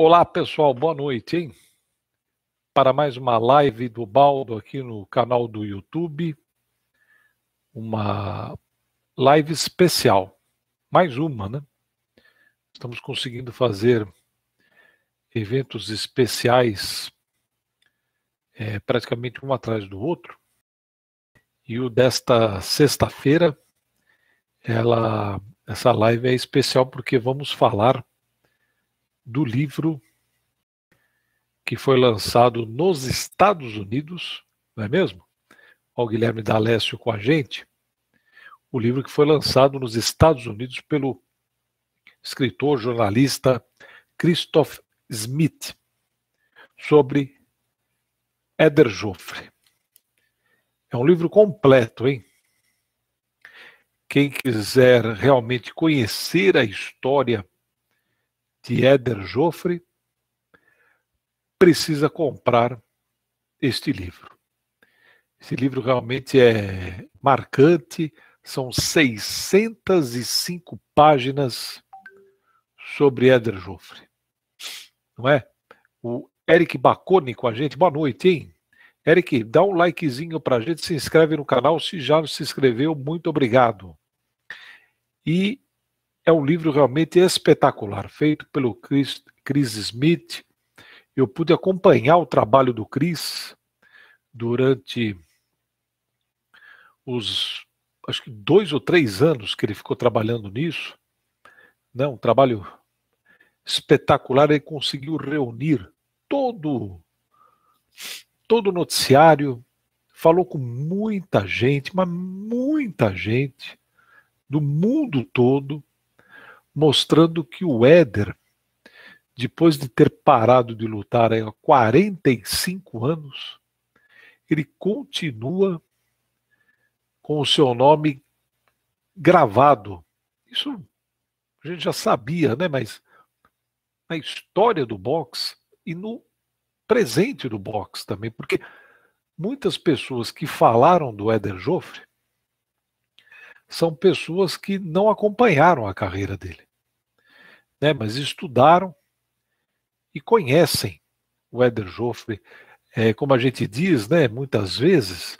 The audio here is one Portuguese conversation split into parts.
Olá, pessoal, boa noite, hein? Para mais uma live do Baldo aqui no canal do YouTube. Uma live especial. Mais uma, né? Estamos conseguindo fazer eventos especiais é, praticamente um atrás do outro. E o desta sexta-feira, ela, essa live é especial porque vamos falar do livro que foi lançado nos Estados Unidos, não é mesmo? Olha o Guilherme D'Alessio com a gente. O livro que foi lançado nos Estados Unidos pelo escritor, jornalista Christoph Smith sobre Éder Joffre. É um livro completo, hein? Quem quiser realmente conhecer a história que Éder Joffre precisa comprar este livro. Esse livro realmente é marcante, são 605 páginas sobre Éder Joffre. Não é? O Eric Bacone com a gente. Boa noite, hein? Eric, dá um likezinho pra gente, se inscreve no canal, se já não se inscreveu, muito obrigado. E é um livro realmente espetacular, feito pelo Chris, Chris Smith. Eu pude acompanhar o trabalho do Chris durante os acho que dois ou três anos que ele ficou trabalhando nisso. Né? Um trabalho espetacular, ele conseguiu reunir todo todo o noticiário, falou com muita gente, mas muita gente do mundo todo mostrando que o Éder, depois de ter parado de lutar há 45 anos, ele continua com o seu nome gravado. Isso a gente já sabia, né? Mas na história do boxe e no presente do boxe também, porque muitas pessoas que falaram do Éder Joffre são pessoas que não acompanharam a carreira dele né, mas estudaram e conhecem o Éder Joffre. É, como a gente diz, né, muitas vezes,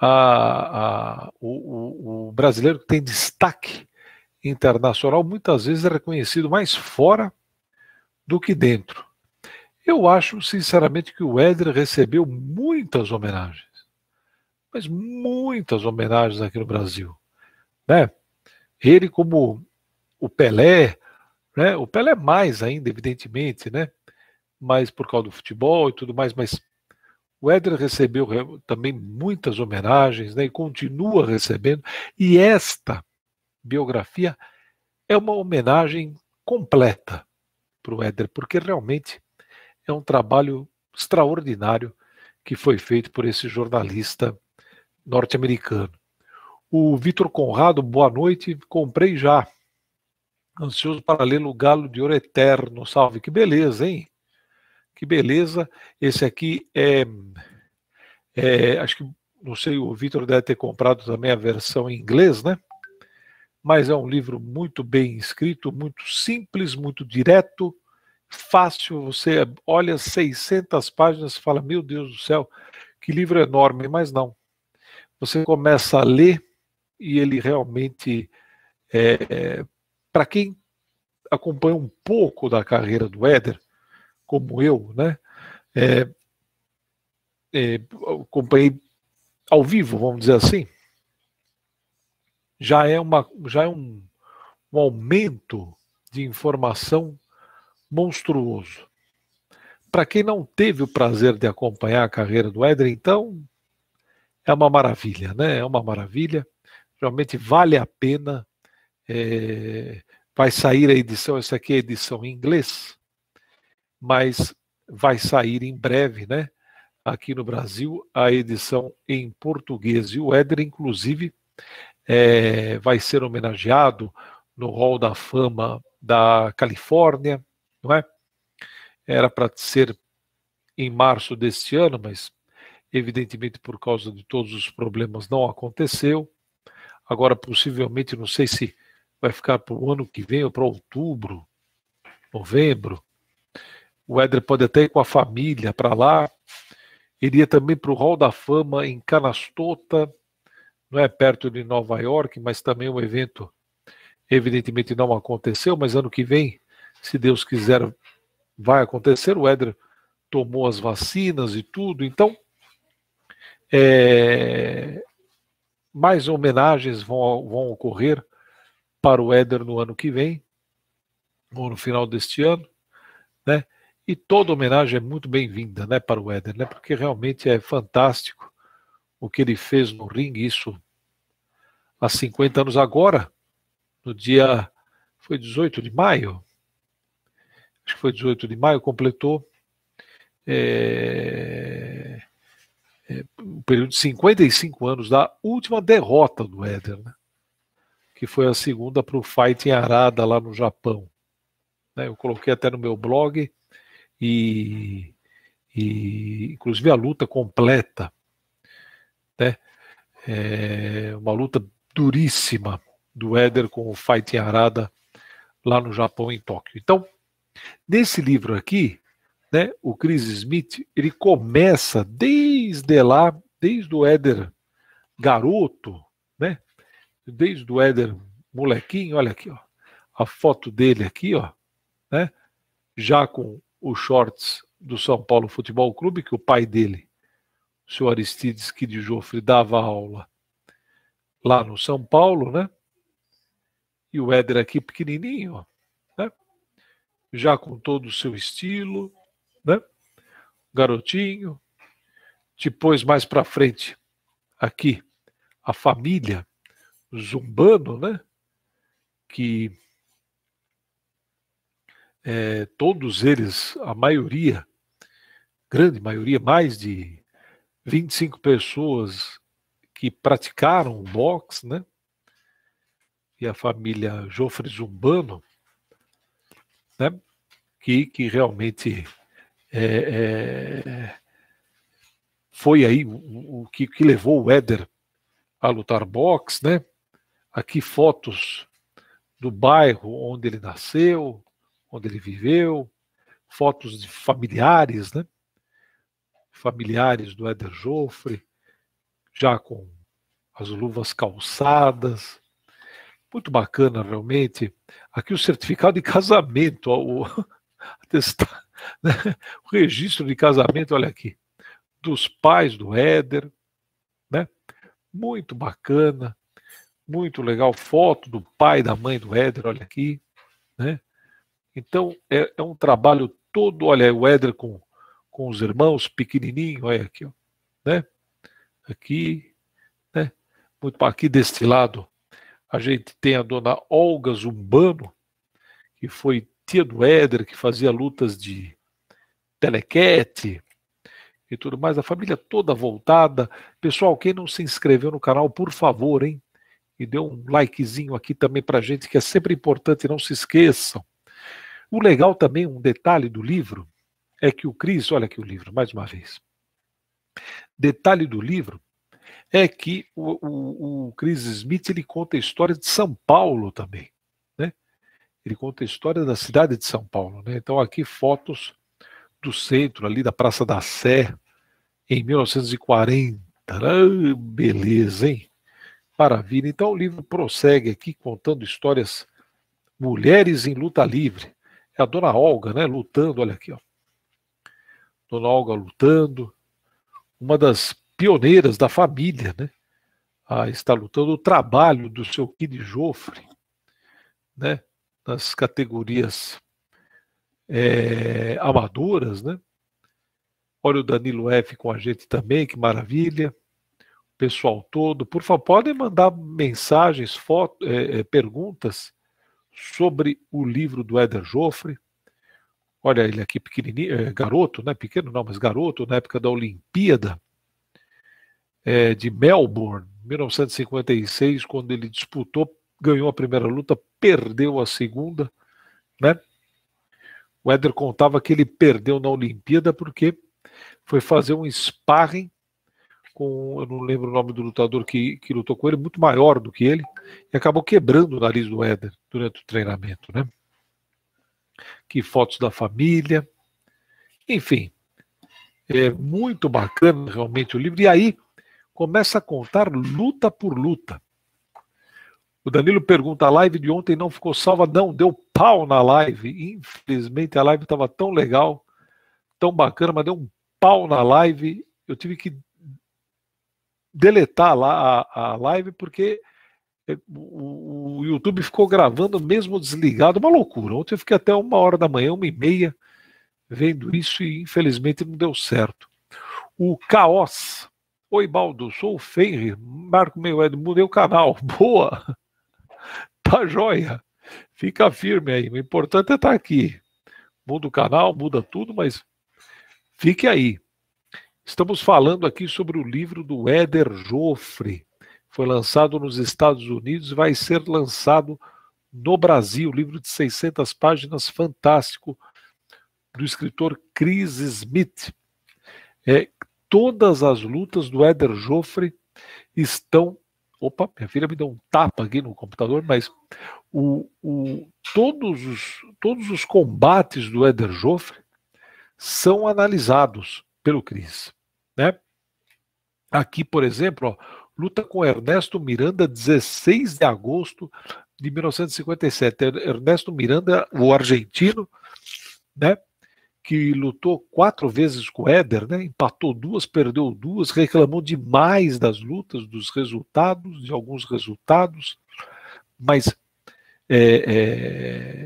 a, a, o, o, o brasileiro que tem destaque internacional muitas vezes é reconhecido mais fora do que dentro. Eu acho, sinceramente, que o Éder recebeu muitas homenagens, mas muitas homenagens aqui no Brasil. Né? Ele, como o Pelé, né? O Pelé é mais ainda, evidentemente, né? mas por causa do futebol e tudo mais, mas o Éder recebeu eh, também muitas homenagens né? e continua recebendo, e esta biografia é uma homenagem completa para o Éder, porque realmente é um trabalho extraordinário que foi feito por esse jornalista norte-americano. O Vitor Conrado, boa noite, comprei já ansioso para ler o Galo de Ouro Eterno. Salve, que beleza, hein? Que beleza. Esse aqui é, é acho que não sei, o Vitor deve ter comprado também a versão em inglês, né? Mas é um livro muito bem escrito, muito simples, muito direto, fácil. Você olha 600 páginas e fala: Meu Deus do céu, que livro enorme! Mas não. Você começa a ler e ele realmente é, é para quem acompanha um pouco da carreira do Éder, como eu, né? É, é, acompanhei ao vivo, vamos dizer assim, já é, uma, já é um, um aumento de informação monstruoso. Para quem não teve o prazer de acompanhar a carreira do Éder, então é uma maravilha, né? É uma maravilha. Realmente vale a pena é, vai sair a edição, essa aqui é a edição em inglês, mas vai sair em breve, né? Aqui no Brasil, a edição em português. E o Éder, inclusive, é, vai ser homenageado no Hall da Fama da Califórnia, não é? Era para ser em março deste ano, mas evidentemente por causa de todos os problemas não aconteceu. Agora, possivelmente, não sei se vai ficar para o ano que vem ou para outubro, novembro. O Éder pode até ir com a família para lá. Iria também para o Hall da Fama em Canastota, não é perto de Nova York, mas também um evento evidentemente não aconteceu, mas ano que vem, se Deus quiser, vai acontecer. O Éder tomou as vacinas e tudo, então é, mais homenagens vão, vão ocorrer para o Éder no ano que vem, ou no final deste ano, né? E toda homenagem é muito bem-vinda, né, para o Éder, né? Porque realmente é fantástico o que ele fez no ringue, isso há 50 anos agora, no dia foi 18 de maio. Acho que foi 18 de maio, completou é, é, um período de 55 anos da última derrota do Éder, né? que foi a segunda para o Fight em Arada, lá no Japão. Né, eu coloquei até no meu blog, e, e inclusive a luta completa. Né, é uma luta duríssima do Éder com o Fight em Arada, lá no Japão, em Tóquio. Então, nesse livro aqui, né, o Chris Smith, ele começa desde lá, desde o Éder garoto, desde o Éder molequinho, olha aqui, ó, a foto dele aqui, ó, né? Já com os shorts do São Paulo Futebol Clube, que o pai dele, o senhor Aristides Kidjofre dava aula lá no São Paulo, né? E o Éder aqui pequenininho, ó, né? Já com todo o seu estilo, né? Garotinho. Depois, mais para frente, aqui, a família, zumbano, né? Que é, todos eles, a maioria, grande maioria, mais de 25 pessoas que praticaram boxe, né? E a família Jofre Zumbano, né? Que, que realmente é, é, foi aí o, o que, que levou o Éder a lutar boxe, né? aqui fotos do bairro onde ele nasceu, onde ele viveu, fotos de familiares, né? Familiares do Éder Joffre, já com as luvas calçadas. Muito bacana, realmente. Aqui o certificado de casamento, o, né? o registro de casamento, olha aqui, dos pais do Éder, né? Muito bacana. Muito legal. Foto do pai, da mãe do Éder, olha aqui. Né? Então, é, é um trabalho todo. Olha, o Éder com, com os irmãos, pequenininho, olha aqui. Ó, né? Aqui, né? Muito aqui deste lado, a gente tem a dona Olga Zumbano, que foi tia do Éder, que fazia lutas de telequete e tudo mais. A família toda voltada. Pessoal, quem não se inscreveu no canal, por favor, hein? e dê um likezinho aqui também para a gente, que é sempre importante, não se esqueçam. O legal também, um detalhe do livro, é que o Cris, olha aqui o livro, mais uma vez. Detalhe do livro é que o, o, o Chris Smith ele conta a história de São Paulo também. Né? Ele conta a história da cidade de São Paulo. Né? Então, aqui fotos do centro, ali da Praça da Sé, em 1940. Ah, beleza, hein? maravilha. Então o livro prossegue aqui contando histórias Mulheres em Luta Livre. É a dona Olga, né, lutando, olha aqui, ó. Dona Olga lutando, uma das pioneiras da família, né? Ah, está lutando o trabalho do seu Kid Joffre, né? Nas categorias é, amadoras, né? Olha o Danilo F com a gente também, que maravilha pessoal todo, por favor, podem mandar mensagens, foto, é, eh, eh, perguntas sobre o livro do Éder Joffre. Olha ele aqui pequenininho, é, garoto, né? Pequeno não, mas garoto, na época da Olimpíada é, de Melbourne, 1956, quando ele disputou, ganhou a primeira luta, perdeu a segunda, né? O Éder contava que ele perdeu na Olimpíada porque foi fazer um sparring com, eu não lembro o nome do lutador que, que lutou com ele, muito maior do que ele, e acabou quebrando o nariz do Éder durante o treinamento, né? Que fotos da família, enfim, é muito bacana realmente o livro. E aí começa a contar luta por luta. O Danilo pergunta: a live de ontem não ficou salva? Não, deu pau na live. Infelizmente a live estava tão legal, tão bacana, mas deu um pau na live. Eu tive que deletar lá a, a live, porque é, o, o, YouTube ficou gravando mesmo desligado, uma loucura. Ontem eu fiquei até uma hora da manhã, uma e meia, vendo isso e infelizmente não deu certo. O Caos. Oi, Baldo, sou o Fenrir, marco meu mudei é o canal. Boa! Tá joia! Fica firme aí, o importante é estar tá aqui. Muda o canal, muda tudo, mas fique aí. Estamos falando aqui sobre o livro do Éder Joffre. Foi lançado nos Estados Unidos e vai ser lançado no Brasil. Livro de 600 páginas, fantástico, do escritor Chris Smith. É, todas as lutas do Éder Joffre estão. Opa, minha filha me deu um tapa aqui no computador, mas o, o, todos, os, todos os combates do Éder Joffre são analisados pelo Cris. Né? Aqui, por exemplo, ó, luta com Ernesto Miranda, 16 de agosto de 1957. Er, Ernesto Miranda, o argentino, né? que lutou quatro vezes com Éder, né? empatou duas, perdeu duas, reclamou demais das lutas, dos resultados, de alguns resultados, mas é,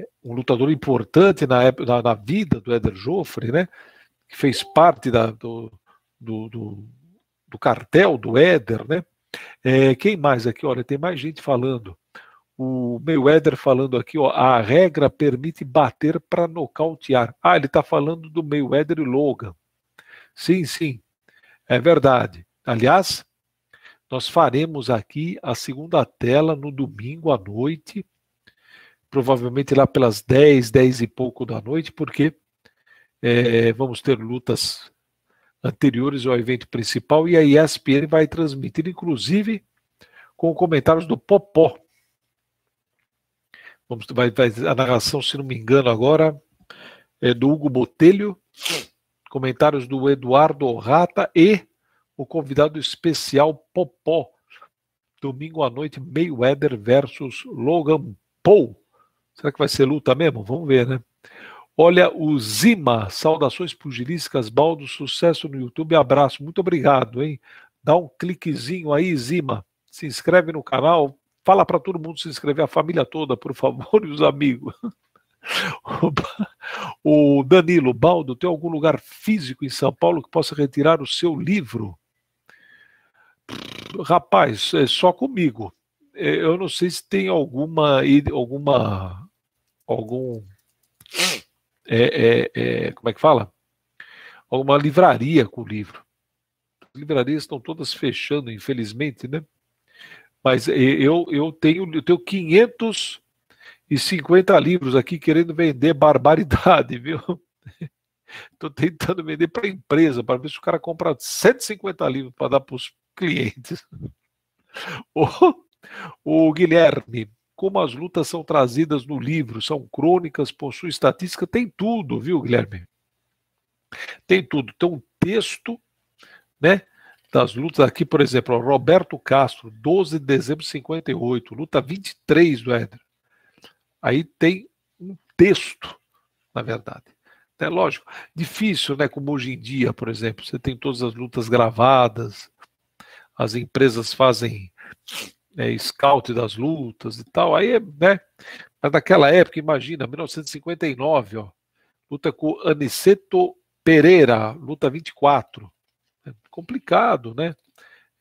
é, um lutador importante na, época, na, na vida do Éder Joffre, né? que fez parte da, do, do, do, do, cartel do Éder, né? É, quem mais aqui? Olha, tem mais gente falando. O meio Éder falando aqui, ó, a regra permite bater para nocautear. Ah, ele está falando do meio Éder e Logan. Sim, sim, é verdade. Aliás, nós faremos aqui a segunda tela no domingo à noite, provavelmente lá pelas 10, 10 e pouco da noite, porque é, vamos ter lutas anteriores ao evento principal e a ESPN vai transmitir, inclusive, com comentários do Popó. Vamos, vai, vai, a narração, se não me engano, agora é do Hugo Botelho, comentários do Eduardo Rata e o convidado especial Popó. Domingo à noite, Mayweather versus Logan Paul. Será que vai ser luta mesmo? Vamos ver, né? Olha, o Zima, saudações pugilísticas, Baldo, sucesso no YouTube, abraço, muito obrigado, hein? Dá um cliquezinho aí, Zima, se inscreve no canal, fala para todo mundo se inscrever, a família toda, por favor, e os amigos. O Danilo Baldo, tem algum lugar físico em São Paulo que possa retirar o seu livro? Rapaz, é só comigo. É, eu não sei se tem alguma alguma algum é, é, é, como é que fala? Uma livraria com o livro. As livrarias estão todas fechando, infelizmente, né? Mas eu, eu, tenho, eu tenho 550 livros aqui querendo vender barbaridade, viu? Estou tentando vender para a empresa, para ver se o cara compra 150 livros para dar para os clientes. O, o Guilherme, como as lutas são trazidas no livro, são crônicas, possui estatística, tem tudo, viu, Guilherme? Tem tudo. Tem um texto, né? Das lutas aqui, por exemplo, Roberto Castro, 12 de dezembro de 58, luta 23 do Éder. Aí tem um texto, na verdade. É lógico, difícil, né? Como hoje em dia, por exemplo, você tem todas as lutas gravadas, as empresas fazem né, scout das lutas e tal. Aí, é, né? Mas naquela época, imagina, 1959, ó, luta com Aniceto Pereira, luta 24. É complicado, né?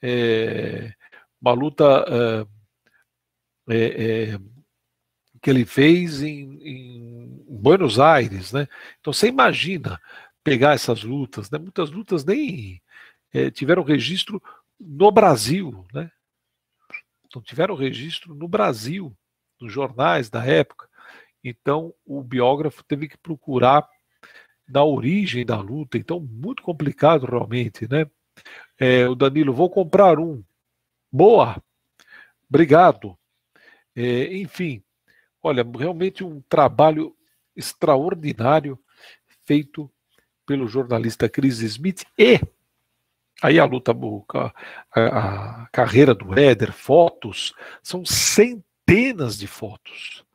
É, uma luta ah, é, é, que ele fez em, em, Buenos Aires, né? Então você imagina pegar essas lutas, né? Muitas lutas nem eh, tiveram registro no Brasil, né? não tiveram registro no Brasil, nos jornais da época. Então, o biógrafo teve que procurar na origem da luta. Então, muito complicado realmente, né? É, o Danilo, vou comprar um. Boa! Obrigado! É, enfim, olha, realmente um trabalho extraordinário feito pelo jornalista Chris Smith e Aí a luta, a, a carreira do Éder, fotos, são centenas de fotos,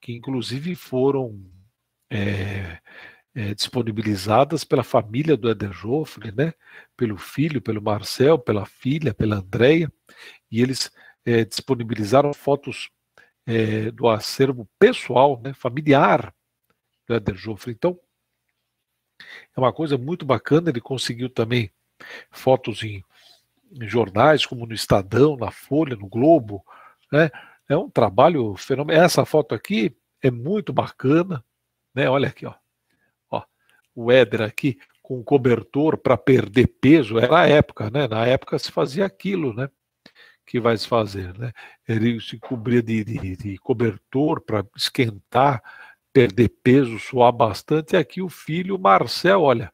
que inclusive foram é, é, disponibilizadas pela família do Éder Joffre, né? pelo filho, pelo Marcel, pela filha, pela Andréia, e eles é, disponibilizaram fotos é, do acervo pessoal, né? familiar do Éder Joffre. Então, é uma coisa muito bacana, ele conseguiu também fotos em, em jornais, como no Estadão, na Folha, no Globo, né? É um trabalho fenomenal. Essa foto aqui é muito bacana, né? Olha aqui, ó. ó o Éder aqui com cobertor para perder peso, era a época, né? Na época se fazia aquilo, né? Que vai se fazer, né? Ele se cobria de, de, de cobertor para esquentar, perder peso, suar bastante. E aqui o filho, o Marcel, olha,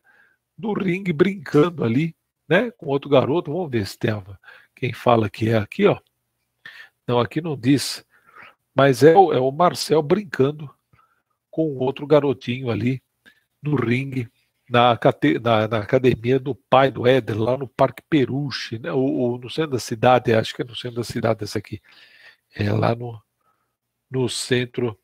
no ringue brincando ali, né, com outro garoto. Vamos ver se quem fala que é aqui, ó. Não, aqui não diz. Mas é o, é o Marcel brincando com outro garotinho ali no ringue na, na, na, academia do pai do Éder, lá no Parque Peruche, né? ou, ou, no centro da cidade, acho que é no centro da cidade essa aqui. É lá no, no centro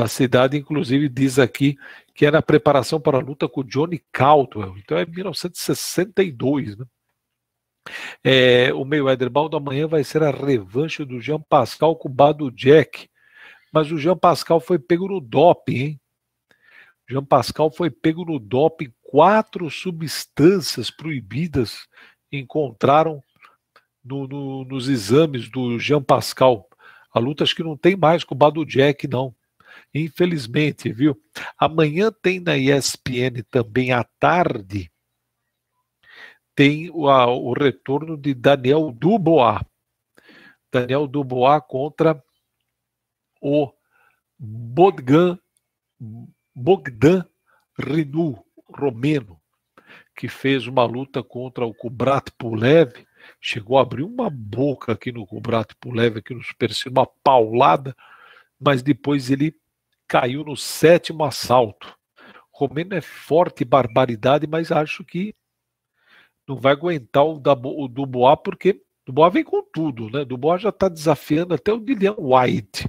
da cidade, inclusive diz aqui que era a preparação para a luta com Johnny Caldwell, então é 1962, né? É, o meio Ederbal da manhã vai ser a revanche do Jean Pascal com o Bado Jack. Mas o Jean Pascal foi pego no doping, hein? Jean Pascal foi pego no doping. Quatro substâncias proibidas encontraram no, no, nos exames do Jean Pascal. A luta acho que não tem mais com o Bado Jack, não. Infelizmente, viu? Amanhã tem na ESPN também à tarde tem o, a, o retorno de Daniel Dubois. Daniel Dubois contra o Bogdan, Bogdan Rinu, romeno, que fez uma luta contra o Kubrat Pulev, chegou a abrir uma boca aqui no Kubrat Pulev, aqui no Super uma paulada, mas depois ele caiu no sétimo assalto. Romeno é forte, barbaridade, mas acho que não vai aguentar o, da, o Dubois, porque Dubois vem com tudo, né? Dubois já está desafiando até o Dillian White,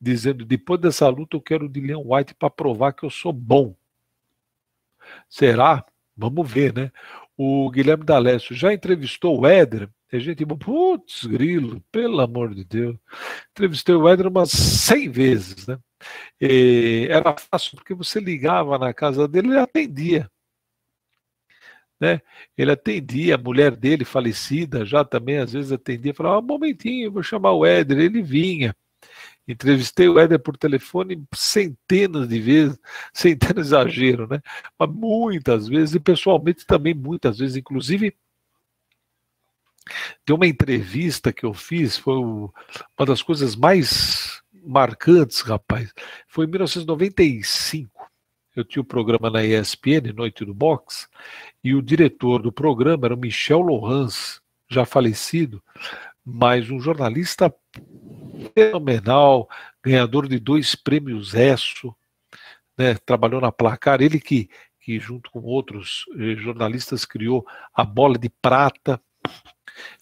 dizendo: depois dessa luta eu quero o Dillian White para provar que eu sou bom. Será? Vamos ver, né? O Guilherme D'Alessio já entrevistou o Éder. A é gente, putz, grilo, pelo amor de Deus. Entrevistei o Éder umas 100 vezes, né? E era fácil porque você ligava na casa dele, ele atendia. Né? Ele atendia a mulher dele, falecida, já também às vezes atendia, falava: ah, um momentinho, vou chamar o Éder. Ele vinha. Entrevistei o Éder por telefone centenas de vezes, centenas exagero, né? Mas muitas vezes, e pessoalmente também muitas vezes, inclusive tem uma entrevista que eu fiz, foi uma das coisas mais marcantes, rapaz. Foi em 1995. Eu tinha o um programa na ESPN, Noite do Box, e o diretor do programa era o Michel Lohans, já falecido, mas um jornalista fenomenal, ganhador de dois prêmios ESSO, né, trabalhou na Placar, ele que, que junto com outros eh, jornalistas criou a Bola de Prata.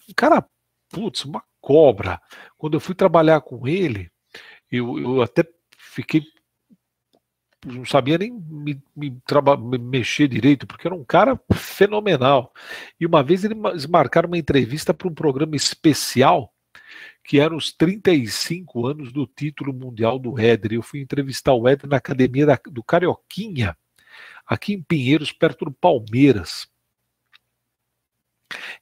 Um cara, putz, uma cobra. Quando eu fui trabalhar com ele, eu, eu até fiquei não sabia nem me, me, traba, me, mexer direito, porque era um cara fenomenal. E uma vez eles marcaram uma entrevista para um programa especial, que era os 35 anos do título mundial do Éder. Eu fui entrevistar o Éder na academia da, do Carioquinha, aqui em Pinheiros, perto do Palmeiras.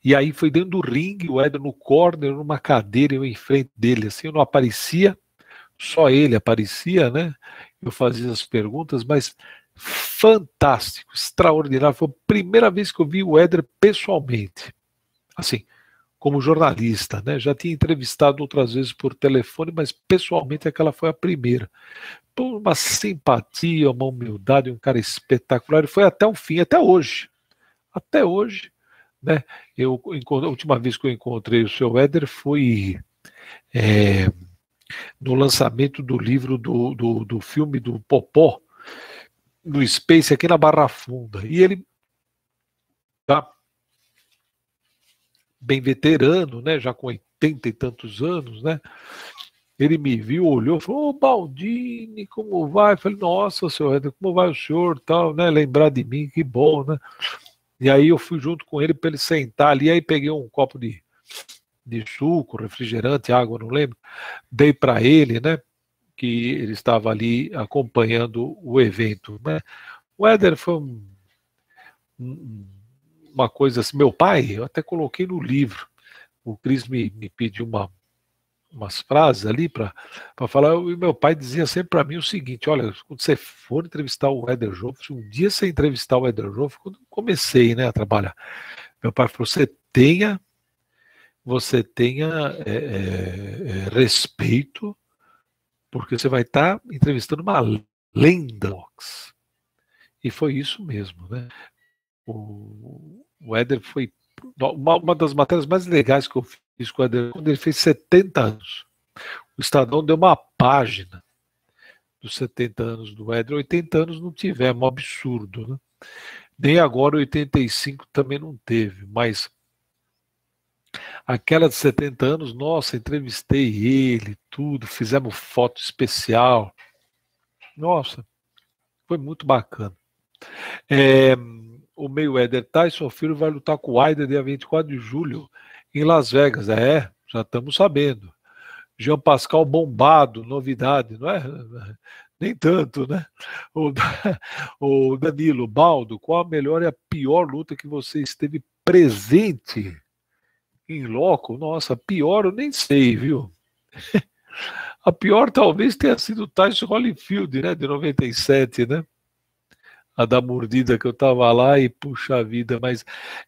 E aí foi dentro do ringue, o Éder no corner, numa cadeira, eu em frente dele, assim, eu não aparecia só ele aparecia, né? Eu fazia as perguntas, mas fantástico, extraordinário. Foi a primeira vez que eu vi o Éder pessoalmente. Assim, como jornalista, né? Já tinha entrevistado outras vezes por telefone, mas pessoalmente aquela foi a primeira. Por uma simpatia, uma humildade, um cara espetacular, e foi até o fim, até hoje. Até hoje, né? Eu, a última vez que eu encontrei o seu Éder foi. É, no lançamento do livro do, do, do filme do Popó, no Space, aqui na Barra Funda. E ele tá bem veterano, né? Já com 80 e tantos anos, né? Ele me viu, olhou, falou: Ô oh, Baldini, como vai? Eu falei: Nossa, senhor Éder, como vai o senhor? Tal, né? Lembrar de mim, que bom, né? E aí eu fui junto com ele para ele sentar ali, aí peguei um copo de de suco, refrigerante, água, não lembro, dei para ele, né? Que ele estava ali acompanhando o evento. Né? O Éder foi um, uma coisa assim. Meu pai, eu até coloquei no livro. O Cris me, me pediu uma, umas frases ali para falar. E meu pai dizia sempre para mim o seguinte: olha, quando você for entrevistar o Éder Jovo, se um dia você entrevistar o Éder Jovo, quando comecei né, a trabalhar, meu pai falou: você tenha você tenha é, é, respeito, porque você vai estar tá entrevistando uma lenda E foi isso mesmo, né? O, o Éder foi uma, uma, das matérias mais legais que eu fiz com o Éder quando ele fez 70 anos. O Estadão deu uma página dos 70 anos do Éder. 80 anos não tivemos, é um absurdo, né? Nem agora 85 também não teve, mas Aquela de 70 anos, nossa, entrevistei ele, tudo, fizemos foto especial. Nossa, foi muito bacana. É, o meio Éder Tyson Filho vai lutar com o Aider dia 24 de julho em Las Vegas. É, já estamos sabendo. Jean Pascal bombado, novidade, não é? Nem tanto, né? O, o Danilo Baldo, qual a melhor e a pior luta que você esteve presente? em loco, nossa, pior eu nem sei, viu? A pior talvez tenha sido o Tyson Holyfield, né, de 97, né? A da mordida que eu tava lá e puxa vida, mas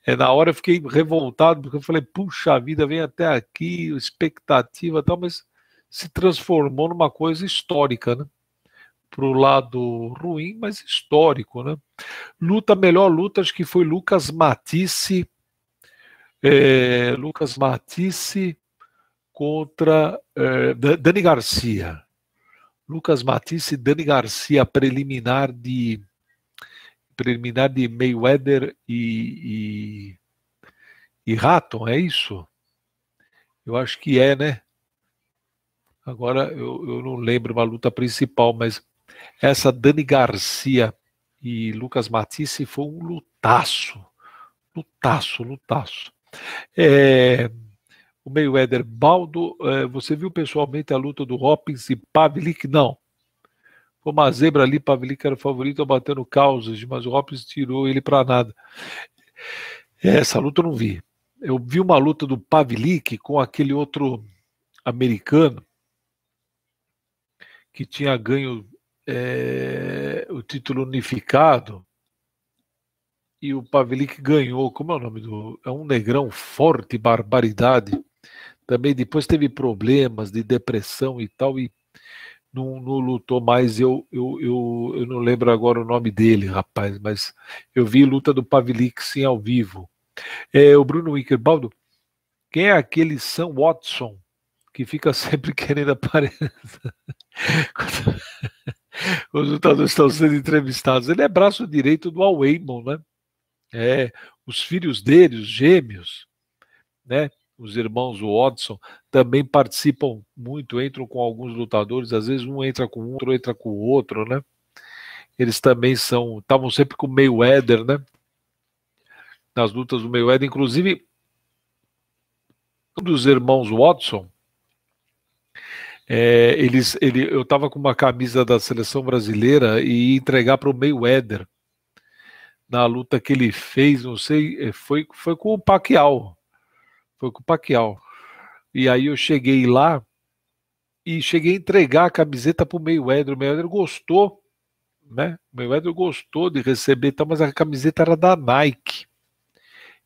é, na hora eu fiquei revoltado, porque eu falei, puxa vida, vem até aqui, expectativa e tal, mas se transformou numa coisa histórica, né? Pro lado ruim, mas histórico, né? Luta, melhor luta, acho que foi Lucas Matisse é, Lucas Matisse contra é, Dani Garcia. Lucas Matisse e Dani Garcia, preliminar de preliminar de Mayweather e, e, e raton, é isso? Eu acho que é, né? Agora eu, eu não lembro uma luta principal, mas essa Dani Garcia e Lucas Matisse foi um lutaço. Lutaço, lutaço. É, o Mayweather, Baldo, é, você viu pessoalmente a luta do Hopkins e Pavlik? Não. Foi uma zebra ali, Pavlik era o favorito, batendo causas, mas o Hopkins tirou ele para nada. É, essa luta eu não vi. Eu vi uma luta do Pavlik com aquele outro americano que tinha ganho é, o título unificado e o Pavlik ganhou. Como é o nome do. É um negrão forte, barbaridade. Também depois teve problemas de depressão e tal, e não, não lutou mais. Eu, eu, eu, eu, não lembro agora o nome dele, rapaz, mas eu vi luta do Pavlik sim ao vivo. É, o Bruno Wickerbaldo, quem é aquele Sam Watson que fica sempre querendo aparecer? Os lutadores estão sendo entrevistados. Ele é braço direito do Al Waymon, né? é, os filhos dele, os gêmeos, né? Os irmãos Watson também participam muito, entram com alguns lutadores, às vezes um entra com um, outro entra com o outro, né? Eles também são, estavam sempre com o Mayweather, né? Nas lutas do Mayweather, inclusive um dos irmãos Watson, é, eles, ele, eu estava com uma camisa da seleção brasileira e ia entregar para o Mayweather na luta que ele fez, não sei, eh, foi, foi com o Paquial. Foi com o Paquial. E aí eu cheguei lá e cheguei a entregar a camiseta para o meio Mayweather. O Mayweather gostou, né? O Mayweather gostou de receber, então, mas a camiseta era da Nike.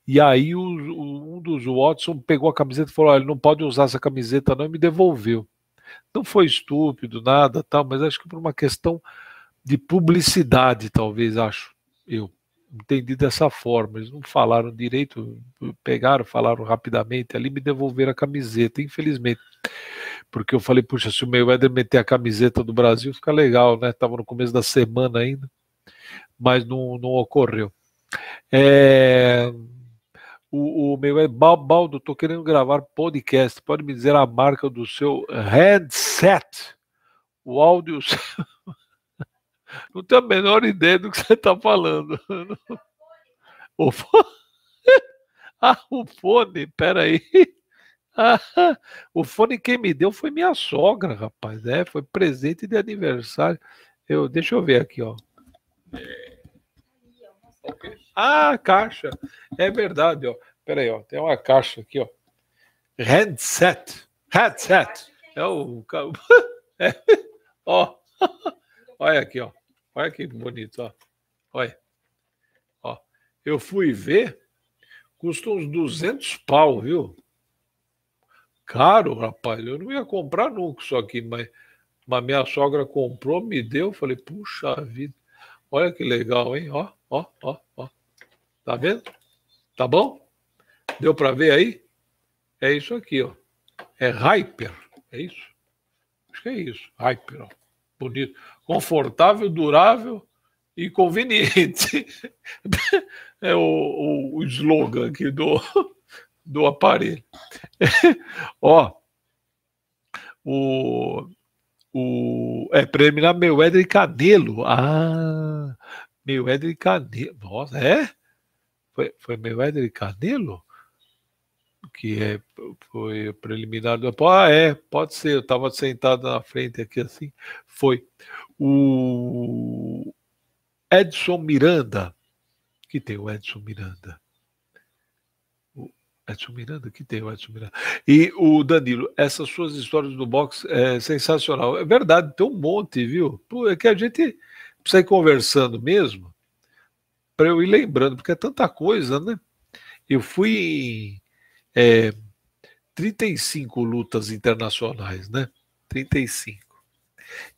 E aí o, o, um dos Watson pegou a camiseta e falou: ele não pode usar essa camiseta não, e me devolveu. Não foi estúpido, nada, tal, mas acho que por uma questão de publicidade, talvez, acho eu entendi dessa forma. Eles não falaram direito, pegaram, falaram rapidamente ali, me devolveram a camiseta, infelizmente. Porque eu falei, puxa, se o Mayweather meter a camiseta do Brasil, fica legal, né? estava no começo da semana ainda, mas não, não ocorreu. É, o, o meu é estou querendo gravar podcast. Pode me dizer a marca do seu headset? O áudio. Não tenho a menor ideia do que você está falando. O fone. Ah, o fone, peraí. Ah, o fone quem me deu foi minha sogra, rapaz. É, foi presente de aniversário. Eu, deixa eu ver aqui, ó. Ah, caixa. É verdade, ó. Peraí, ó. Tem uma caixa aqui, ó. Headset. Headset. É o. É. Ó. Olha aqui, ó. Olha que bonito, ó. Olha. Ó. Eu fui ver, custa uns 200 pau, viu? Caro, rapaz. Eu não ia comprar nunca isso aqui, mas, mas minha sogra comprou, me deu. Falei, puxa vida. Olha que legal, hein? Ó, ó, ó, ó. Tá vendo? Tá bom? Deu para ver aí? É isso aqui, ó. É Hyper, é isso? Acho que é isso. Hyper, ó. Bonito confortável, durável e conveniente. É o, o, o slogan aqui do, do aparelho. Ó, o, o, é prêmio na Meuedre Canelo. Ah, Meuedre Canelo. Nossa, é? Foi, foi Meuedre Canelo? que é, foi preliminar do. Ah, é, pode ser. Eu estava sentado na frente aqui assim. Foi o Edson Miranda, que tem o Edson Miranda. O Edson Miranda, que tem o Edson Miranda. E o Danilo, essas suas histórias do box é sensacional. É verdade, tem um monte, viu? É que a gente precisa ir conversando mesmo para eu ir lembrando, porque é tanta coisa, né? Eu fui em é, 35 lutas internacionais, né? 35.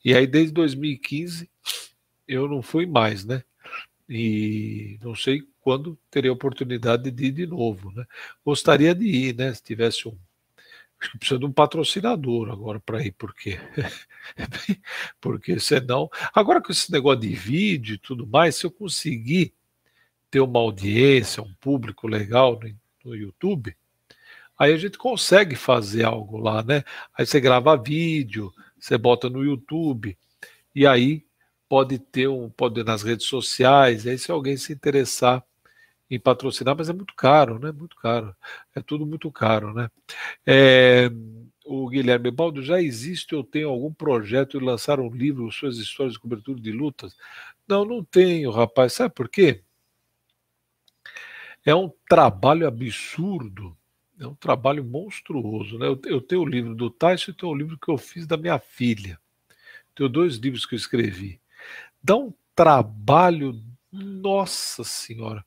E aí, desde 2015, eu não fui mais, né? E não sei quando terei a oportunidade de ir de novo, né? Gostaria de ir, né? Se tivesse um. Acho que precisa de um patrocinador agora para ir, porque. porque senão. Agora com esse negócio de vídeo e tudo mais, se eu conseguir ter uma audiência, um público legal no, no YouTube, aí a gente consegue fazer algo lá, né? Aí você grava vídeo, você bota no YouTube, e aí pode ter um, pode nas redes sociais, e aí se alguém se interessar em patrocinar, mas é muito caro, né? Muito caro. É tudo muito caro, né? É, o Guilherme Baldo, já existe ou tem algum projeto de lançar um livro, suas histórias de cobertura de lutas? Não, não tenho, rapaz. Sabe por quê? É um trabalho absurdo é um trabalho monstruoso, né? Eu, eu tenho o livro do Tyson e tenho o livro que eu fiz da minha filha. Tenho dois livros que eu escrevi. Dá um trabalho, nossa senhora.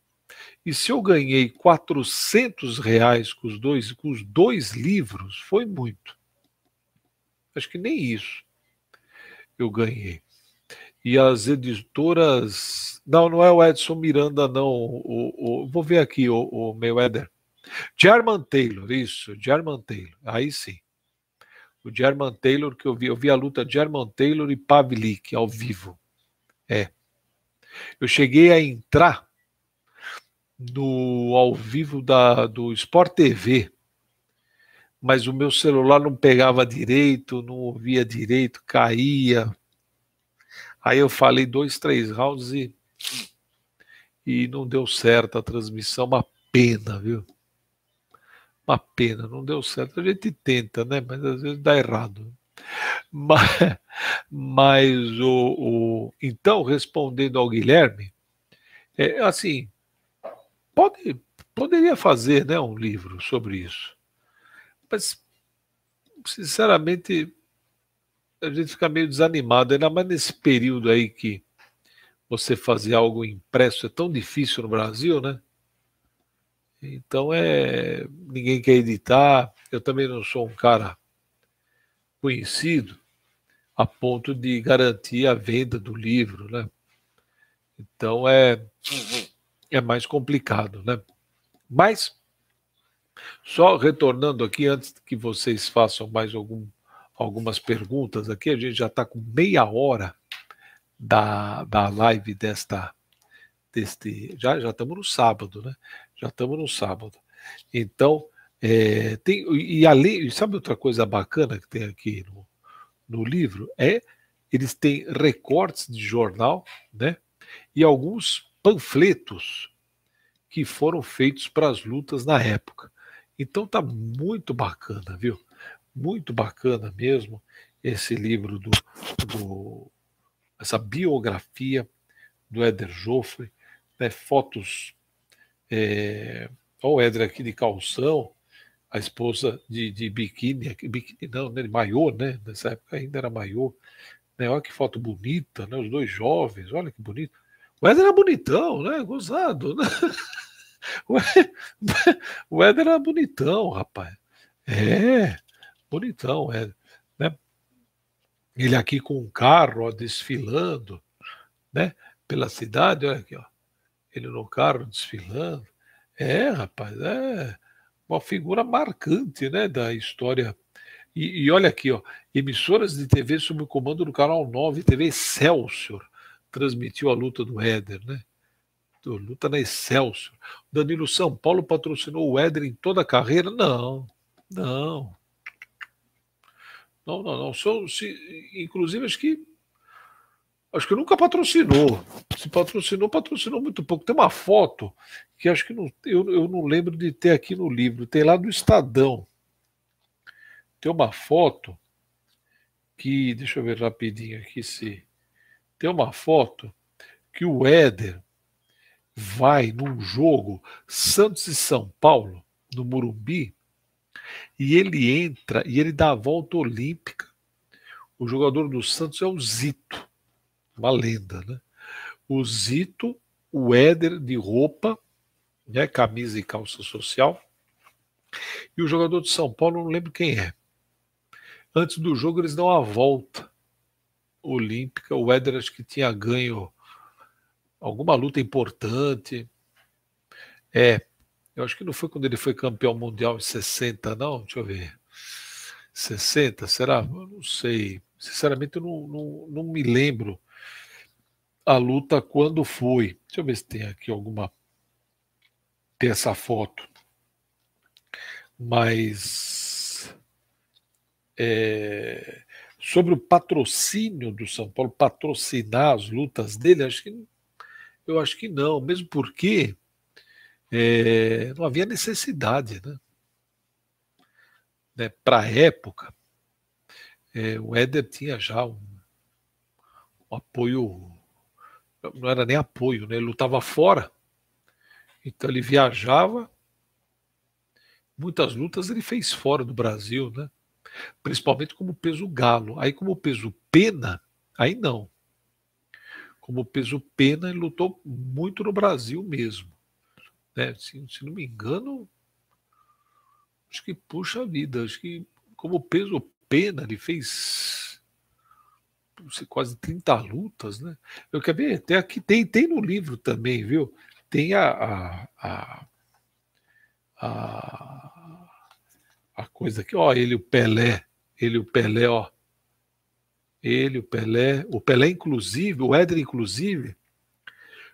E se eu ganhei 400 reais com os dois, com os dois livros, foi muito. Acho que nem isso eu ganhei. E as editoras. Não, não é o Edson Miranda, não. O, o... Vou ver aqui, o, o meu Éder. German Taylor, isso, German Taylor, aí sim. O German Taylor que eu vi, eu vi a luta German Taylor e Pavlik ao vivo. É. Eu cheguei a entrar no ao vivo da, do Sport TV, mas o meu celular não pegava direito, não ouvia direito, caía. Aí eu falei dois, três rounds e, e não deu certo a transmissão, uma pena, viu? Uma pena, não deu certo. A gente tenta, né? Mas às vezes dá errado. Mas, mas o, o, então, respondendo ao Guilherme, é, assim, pode, poderia fazer né, um livro sobre isso. Mas, sinceramente, a gente fica meio desanimado, ainda mais nesse período aí que você fazer algo impresso é tão difícil no Brasil, né? Então é ninguém quer editar. Eu também não sou um cara conhecido a ponto de garantir a venda do livro, né? Então é é mais complicado, né? Mas só retornando aqui antes que vocês façam mais algum, algumas perguntas aqui, a gente já está com meia hora da, da live desta deste já já estamos no sábado, né? já estamos no sábado. Então, é, tem, e além, sabe outra coisa bacana que tem aqui no, no livro? É eles têm recortes de jornal, né? E alguns panfletos que foram feitos para as lutas na época. Então tá muito bacana, viu? Muito bacana mesmo esse livro do, do essa biografia do Éder Joffre, né? Fotos é, olha o Éder aqui de calção, a esposa de, de biquíni, biquíni, não, né, de maiô, né? Nessa época ainda era maiô. Né? Olha que foto bonita, né? Os dois jovens, olha que bonito. O Éder era bonitão, né? Gozado, né? O Éder era bonitão, rapaz. É, bonitão, Éder. Né? Ele aqui com um carro, ó, desfilando, né? Pela cidade, olha aqui, ó ele no carro desfilando. É, rapaz, é uma figura marcante, né, da história. E, e olha aqui, ó, emissoras de TV sob o comando do Canal 9 TV Excelsior transmitiu a luta do Éder, né? luta na Excelsior. Danilo São Paulo patrocinou o Éder em toda a carreira? Não, não. Não, não, não. São, se, inclusive, acho que acho que nunca patrocinou. Se patrocinou, patrocinou muito pouco. Tem uma foto que acho que não, eu, eu não lembro de ter aqui no livro, tem lá do Estadão. Tem uma foto que, deixa eu ver rapidinho aqui se. Tem uma foto que o Éder vai num jogo Santos e São Paulo, no Murumbi e ele entra e ele dá a volta olímpica. O jogador do Santos é o Zito uma lenda, né? O Zito, o Éder de roupa, né? camisa e calça social, e o jogador de São Paulo, não lembro quem é. Antes do jogo, eles dão a volta olímpica. O Éder acho que tinha ganho alguma luta importante. É, eu acho que não foi quando ele foi campeão mundial em 60, não. Deixa eu ver. 60, será? Eu não sei. Sinceramente, eu não, não, não me lembro a luta quando foi. Deixa eu ver se tem aqui alguma essa foto. Mas é, sobre o patrocínio do São Paulo, patrocinar as lutas dele, acho que eu acho que não, mesmo porque é, não havia necessidade, né? né Para a época, é, o Éder tinha já um, um apoio não era nem apoio, né? Ele lutava fora. Então ele viajava. Muitas lutas ele fez fora do Brasil, né? Principalmente como peso galo. Aí como peso pena, aí não. Como peso pena, ele lutou muito no Brasil mesmo. Né? Se, se não me engano, acho que puxa vida, acho que como peso pena ele fez quase 30 lutas, né? Eu quero ver, até aqui tem, tem no livro também, viu? Tem a, a, a, a coisa aqui, ó, ele o Pelé, ele o Pelé, ó. Ele, o Pelé, o Pelé inclusive, o Éder inclusive,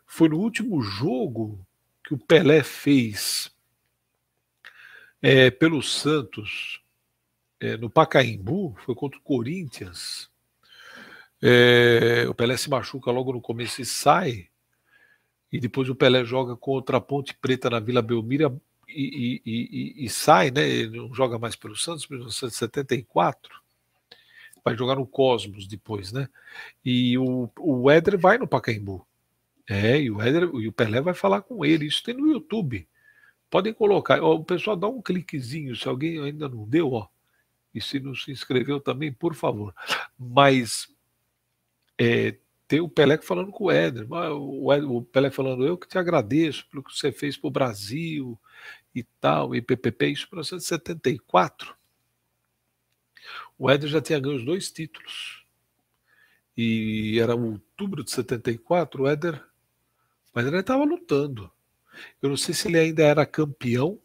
foi no último jogo que o Pelé fez é, pelo Santos, é, no Pacaembu, foi contra o Corinthians. É, o Pelé se machuca logo no começo e sai. E depois o Pelé joga contra a Ponte Preta na Vila Belmiro e, e, e, e, sai, né? Ele não joga mais pelo Santos, 1974. Vai jogar no Cosmos depois, né? E o, o Éder vai no Pacaembu. É, e o, Éder, e o Pelé vai falar com ele. Isso tem no YouTube. Podem colocar. o pessoal dá um cliquezinho, se alguém ainda não deu, ó. E se não se inscreveu também, por favor. Mas é, ter o Pelé falando com o Éder. O, Pelé falando, eu que te agradeço pelo que você fez para o Brasil e tal, e PPP, isso em 1974. O Éder já tinha ganho os dois títulos. E era outubro de 74, o Éder. Mas ele estava lutando. Eu não sei se ele ainda era campeão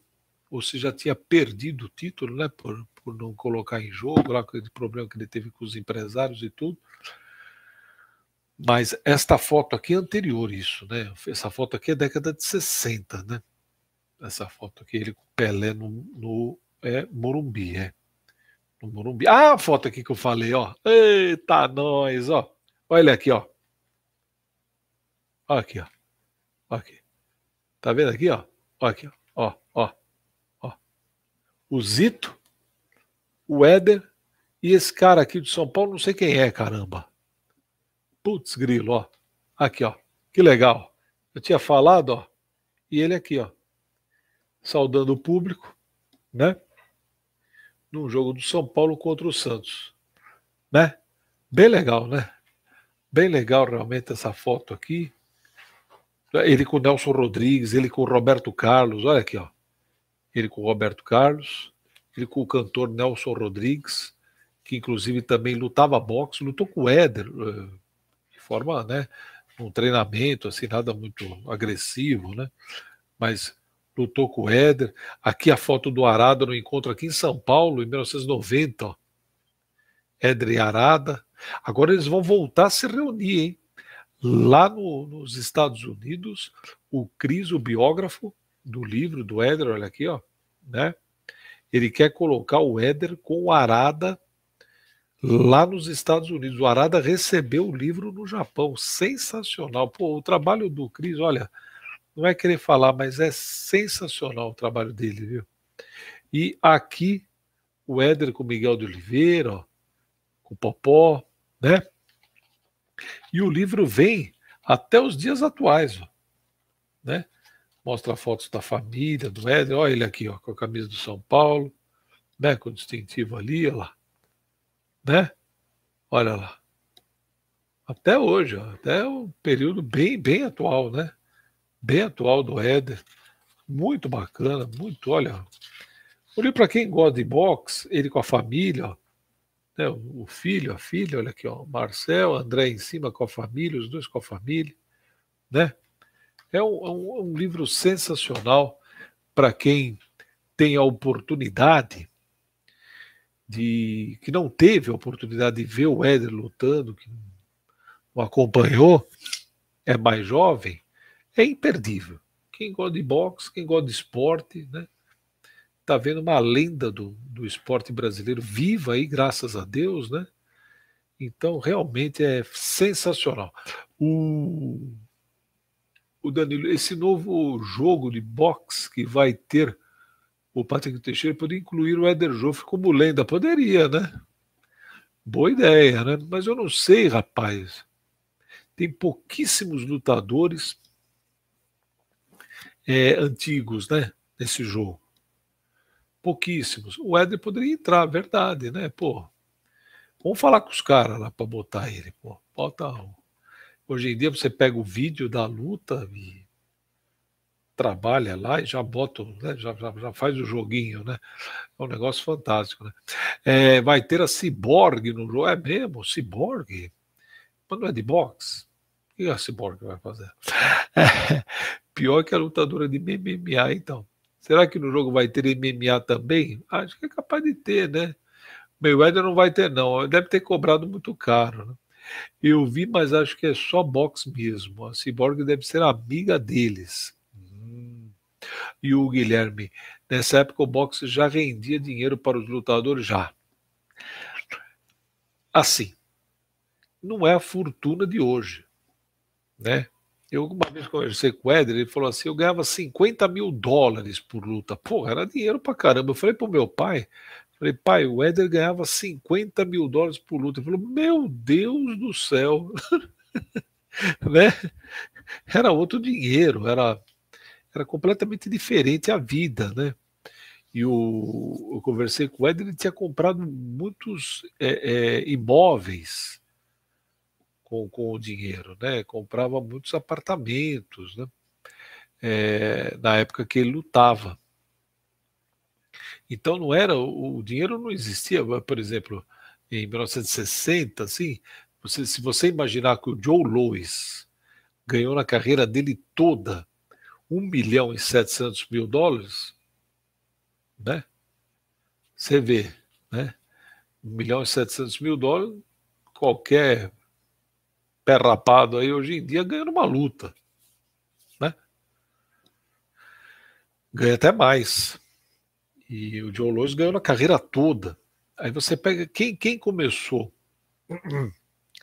ou se já tinha perdido o título, né? Por, por não colocar em jogo, lá com o problema que ele teve com os empresários e tudo. Mas esta foto aqui é anterior isso, né? Essa foto aqui é década de 60, né? Essa foto aqui, ele com Pelé no, no é, Morumbi, é. No Morumbi. Ah, a foto aqui que eu falei, ó. Eita, nós, ó. Olha aqui, ó. Olha aqui, ó. Olha aqui. Tá vendo aqui, ó? Olha aqui, ó. Ó, ó. O Zito, o Éder e esse cara aqui de São Paulo, não sei quem é, caramba. Putz, grilo, ó. Aqui, ó. Que legal. Eu tinha falado, ó. E ele aqui, ó. Saudando o público, né? Num jogo do São Paulo contra o Santos. Né? Bem legal, né? Bem legal realmente essa foto aqui. Ele com o Nelson Rodrigues, ele com o Roberto Carlos, olha aqui, ó. Ele com o Roberto Carlos, ele com o cantor Nelson Rodrigues, que inclusive também lutava boxe, lutou com o Éder, eh, forma, né, um treinamento, assim, nada muito agressivo, né? Mas lutou com o Éder. Aqui a foto do Arada no encontro aqui em São Paulo, em 1990, ó. Éder e Arada. Agora eles vão voltar a se reunir, hein? Lá no, nos Estados Unidos, o Cris, o biógrafo do livro do Éder, olha aqui, ó, né? Ele quer colocar o Éder com o Arada lá nos Estados Unidos. O Arada recebeu o livro no Japão. Sensacional. Pô, o trabalho do Cris, olha, não é querer falar, mas é sensacional o trabalho dele, viu? E aqui o Éder com o Miguel de Oliveira, ó, com o Popó, né? E o livro vem até os dias atuais, ó, né? Mostra fotos da família, do Éder, olha ele aqui, ó, com a camisa do São Paulo, né? Com o distintivo ali, olha lá né? Olha lá. Até hoje, ó, até um período bem, bem atual, né? Bem atual do Éder. Muito bacana, muito, olha. Olha para quem gosta de boxe, ele com a família, ó, né? o, o filho, a filha, olha aqui, ó, Marcel, André em cima com a família, os dois com a família, né? É um, é um, é um livro sensacional para quem tem a oportunidade de que não teve a oportunidade de ver o Éder lutando, que o acompanhou, é mais jovem, é imperdível. Quem gosta de boxe, quem gosta de esporte, né? Tá vendo uma lenda do, do esporte brasileiro viva aí, graças a Deus, né? Então, realmente é sensacional. O, o Danilo, esse novo jogo de boxe que vai ter o Patrick Teixeira poderia incluir o Éder Joffre como lenda. Poderia, né? Boa ideia, né? Mas eu não sei, rapaz. Tem pouquíssimos lutadores é, antigos, né? Nesse jogo. Pouquíssimos. O Éder poderia entrar, verdade, né? Pô, vamos falar com os caras lá para botar ele. Pô, bota. Hoje em dia você pega o vídeo da luta e trabalha lá e já bota, né, já, já, já, faz o joguinho, né? É um negócio fantástico, né? É, vai ter a Cyborg no jogo, é mesmo? Cyborg? Mas não é de boxe? O que a Cyborg vai fazer? É, pior que a lutadora de MMA, então. Será que no jogo vai ter MMA também? Acho que é capaz de ter, né? Mayweather não vai ter, não. Deve ter cobrado muito caro, né? Eu vi, mas acho que é só box mesmo. A Cyborg deve ser amiga deles e o Guilherme. Nessa época, o boxe já rendia dinheiro para os lutadores, já. Assim, não é a fortuna de hoje, né? Eu uma vez conversei com o Éder, ele falou assim: eu ganhava 50 mil dólares por luta. Porra, era dinheiro pra caramba. Eu falei pro meu pai: falei, pai, o Éder ganhava 50 mil dólares por luta. Ele falou: meu Deus do céu, né? Era outro dinheiro, era era completamente diferente a vida, né? E o, eu conversei com o Ed, ele tinha comprado muitos é, é, imóveis com, com o dinheiro, né? Comprava muitos apartamentos, né? É, na época que ele lutava. Então não era o, o dinheiro não existia, por exemplo, em 1960, assim, você, se você imaginar que o Joe Louis ganhou na carreira dele toda 1 milhão e 700 mil dólares, né? Você vê, né? 1 milhão e 700 mil dólares, qualquer pé rapado aí hoje em dia ganha numa luta, né? Ganha até mais. E o Joe Louis ganhou na carreira toda. Aí você pega quem, quem começou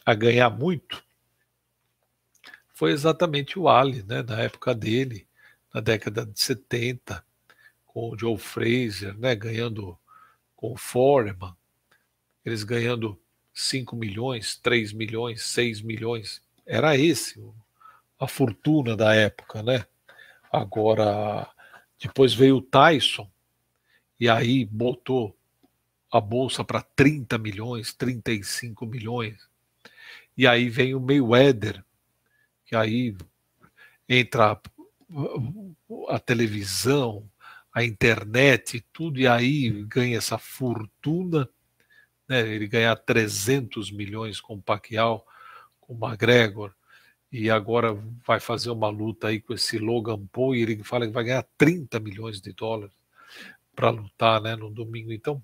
a ganhar muito foi exatamente o Ali, né? Na época dele, na década de 70, com o Joe Fraser né, ganhando com o Foreman, eles ganhando 5 milhões, 3 milhões, 6 milhões. Era esse a fortuna da época, né? Agora, depois veio o Tyson e aí botou a bolsa para 30 milhões, 35 milhões. E aí vem o Mayweather, que aí entra a televisão, a internet, tudo, e aí ganha essa fortuna, né? ele ganhar 300 milhões com o Pacquiao, com o McGregor, e agora vai fazer uma luta aí com esse Logan Paul, e ele fala que vai ganhar 30 milhões de dólares para lutar né, no domingo. Então,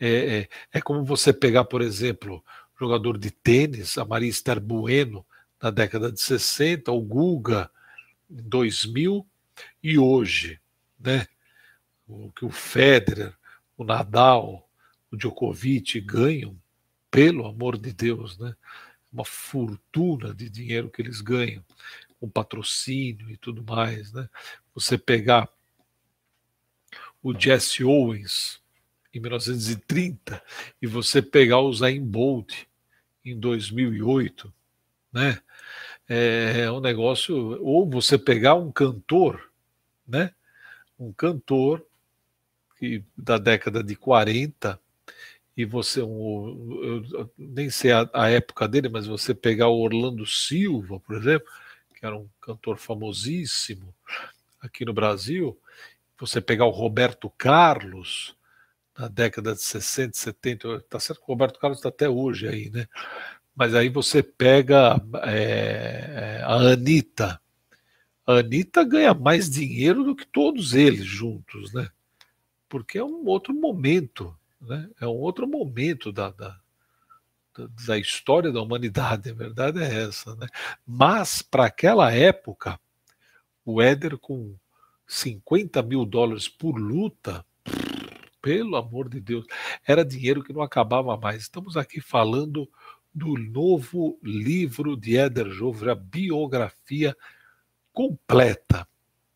é, é, é, como você pegar, por exemplo, jogador de tênis, a Maria Esther Bueno, na década de 60, o Guga, em 2000 e hoje, né? O que o Federer, o Nadal, o Djokovic ganham, pelo amor de Deus, né? Uma fortuna de dinheiro que eles ganham, com patrocínio e tudo mais, né? Você pegar o Jesse Owens em 1930 e você pegar o Zayn Bolt em 2008, né? É, é um negócio. Ou você pegar um cantor, né? Um cantor que, da década de 40, e você, um, eu, nem sei a, a época dele, mas você pegar o Orlando Silva, por exemplo, que era um cantor famosíssimo aqui no Brasil, você pegar o Roberto Carlos na década de 60, 70, tá certo que o Roberto Carlos está até hoje aí, né? mas aí você pega é, a Anitta. A Anitta ganha mais dinheiro do que todos eles juntos, né? Porque é um outro momento, né? É um outro momento da, da, da história da humanidade, a verdade é essa, né? Mas, para aquela época, o Éder com 50 mil dólares por luta, pelo amor de Deus, era dinheiro que não acabava mais. Estamos aqui falando do novo livro de Éder Joffre, a biografia completa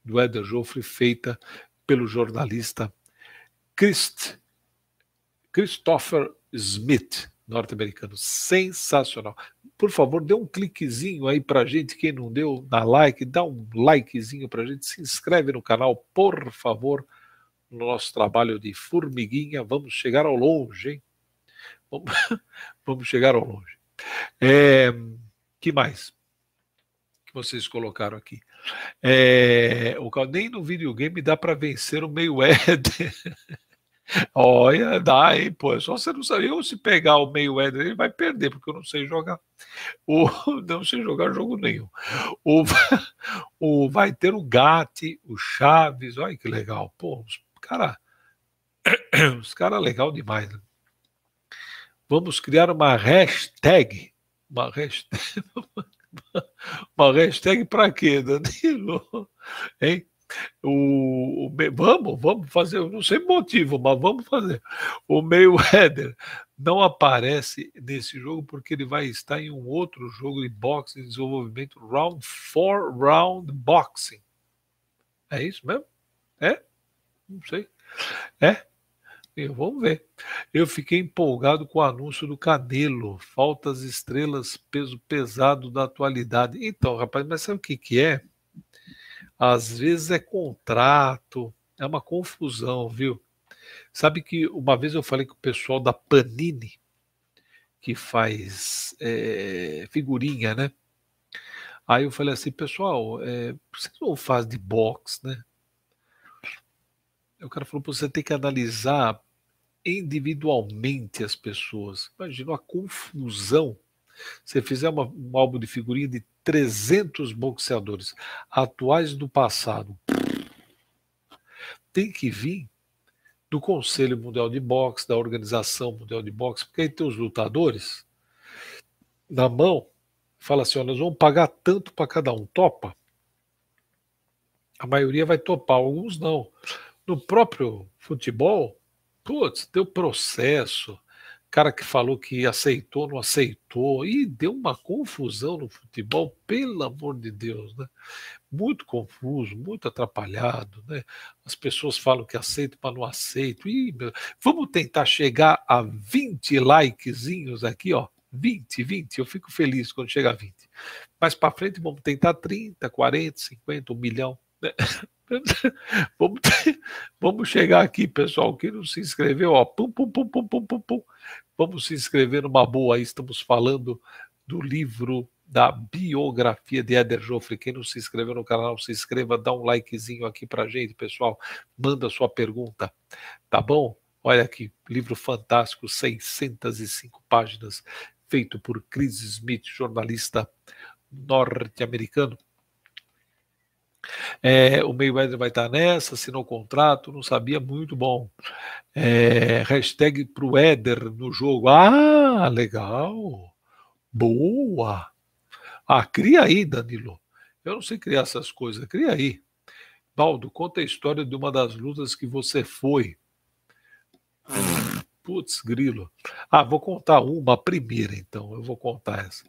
do Éder Joffre, feita pelo jornalista Christ, Christopher Smith, norte-americano. Sensacional. Por favor, dê um cliquezinho aí para gente. Quem não deu na like, dá um likezinho para gente. Se inscreve no canal, por favor, no nosso trabalho de formiguinha. Vamos chegar ao longe, hein? Vamos, vamos chegar ao longe. É, que mais que vocês colocaram aqui? É, o, nem no videogame dá para vencer o meio Éder. Olha, dá, hein, pô. É só você não sabe. Eu, se pegar o meio Éder, ele vai perder, porque eu não sei jogar. não sei jogar jogo nenhum. o o vai ter o Gatti, o Chaves. Olha que legal. Pô, os cara, os cara legal demais. Né? vamos criar uma hashtag. Uma hashtag, uma hashtag para quê, Danilo? Hein? O, o, vamos, vamos fazer, não sei motivo, mas vamos fazer. O header não aparece nesse jogo porque ele vai estar em um outro jogo de boxe de desenvolvimento, Round 4 Round Boxing. É isso mesmo? É? Não sei. É? E vamos ver. Eu fiquei empolgado com o anúncio do Canelo. faltas as estrelas, peso pesado da atualidade. Então, rapaz, mas sabe o que, que é? Às vezes é contrato, é uma confusão, viu? Sabe que uma vez eu falei com o pessoal da Panini, que faz é, figurinha, né? Aí eu falei assim, pessoal, é, vocês não fazem de box, né? O cara falou, você tem que analisar individualmente as pessoas. Imagina a confusão. Você fizer uma, um álbum de figurinha de 300 boxeadores atuais do passado, tem que vir do Conselho Mundial de Boxe, da Organização Mundial de Boxe, porque aí tem os lutadores na mão, fala assim: ó, nós vamos pagar tanto para cada um, topa? A maioria vai topar, alguns não. No próprio futebol, putz, deu processo, cara que falou que aceitou, não aceitou, e deu uma confusão no futebol, pelo amor de Deus, né? Muito confuso, muito atrapalhado, né? As pessoas falam que aceito, mas não aceito. Ih, meu... vamos tentar chegar a 20 likezinhos aqui, ó. 20, 20, eu fico feliz quando chega a 20. Mais para frente vamos tentar 30, 40, 50, 1 milhão. Né? vamos, vamos chegar aqui, pessoal. Quem não se inscreveu, ó, pum, pum, pum, pum, pum, pum, pum. vamos se inscrever numa boa. Aí estamos falando do livro da biografia de Eder Joffre. Quem não se inscreveu no canal, se inscreva, dá um likezinho aqui pra gente, pessoal. Manda sua pergunta, tá bom? Olha que livro fantástico, 605 páginas, feito por Chris Smith, jornalista norte-americano. É, o Mayweather vai estar nessa, assinou contrato, não sabia, muito bom. É, hashtag pro Éder no jogo. Ah, legal. Boa. Ah, cria aí, Danilo. Eu não sei criar essas coisas, cria aí. Baldo, conta a história de uma das lutas que você foi. Putz, grilo. Ah, vou contar uma, a primeira, então. Eu vou contar essa.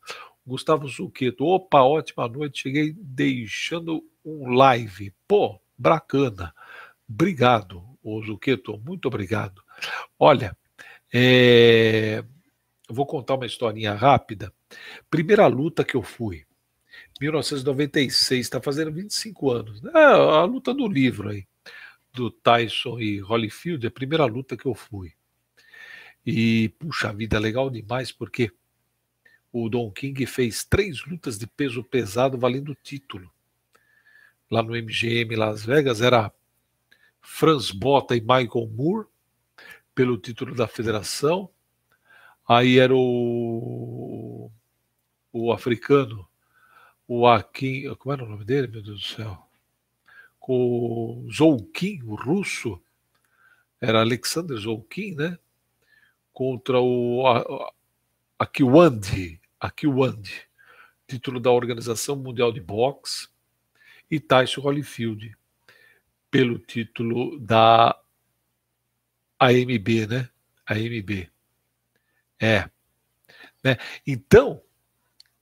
Gustavo Zucchetto. opa, ótima noite, cheguei deixando um live. Pô, bacana. Obrigado, Zucchetto. muito obrigado. Olha, é... vou contar uma historinha rápida. Primeira luta que eu fui, 1996, está fazendo 25 anos. Né? É a luta do livro aí, do Tyson e Holyfield, é a primeira luta que eu fui. E, puxa vida, legal demais, porque o Don King fez três lutas de peso pesado valendo o título. Lá no MGM Las Vegas era Franz Bota e Michael Moore pelo título da federação. Aí era o, o africano, o Akin, como era o nome dele, meu Deus do céu? Com o Zolkin, o russo, era Alexander Zoukin, né? Contra o Akiwandi, o Kiwand, título da Organização Mundial de Boxe, e Tyson Holyfield, pelo título da AMB, né? AMB. É. Né? Então,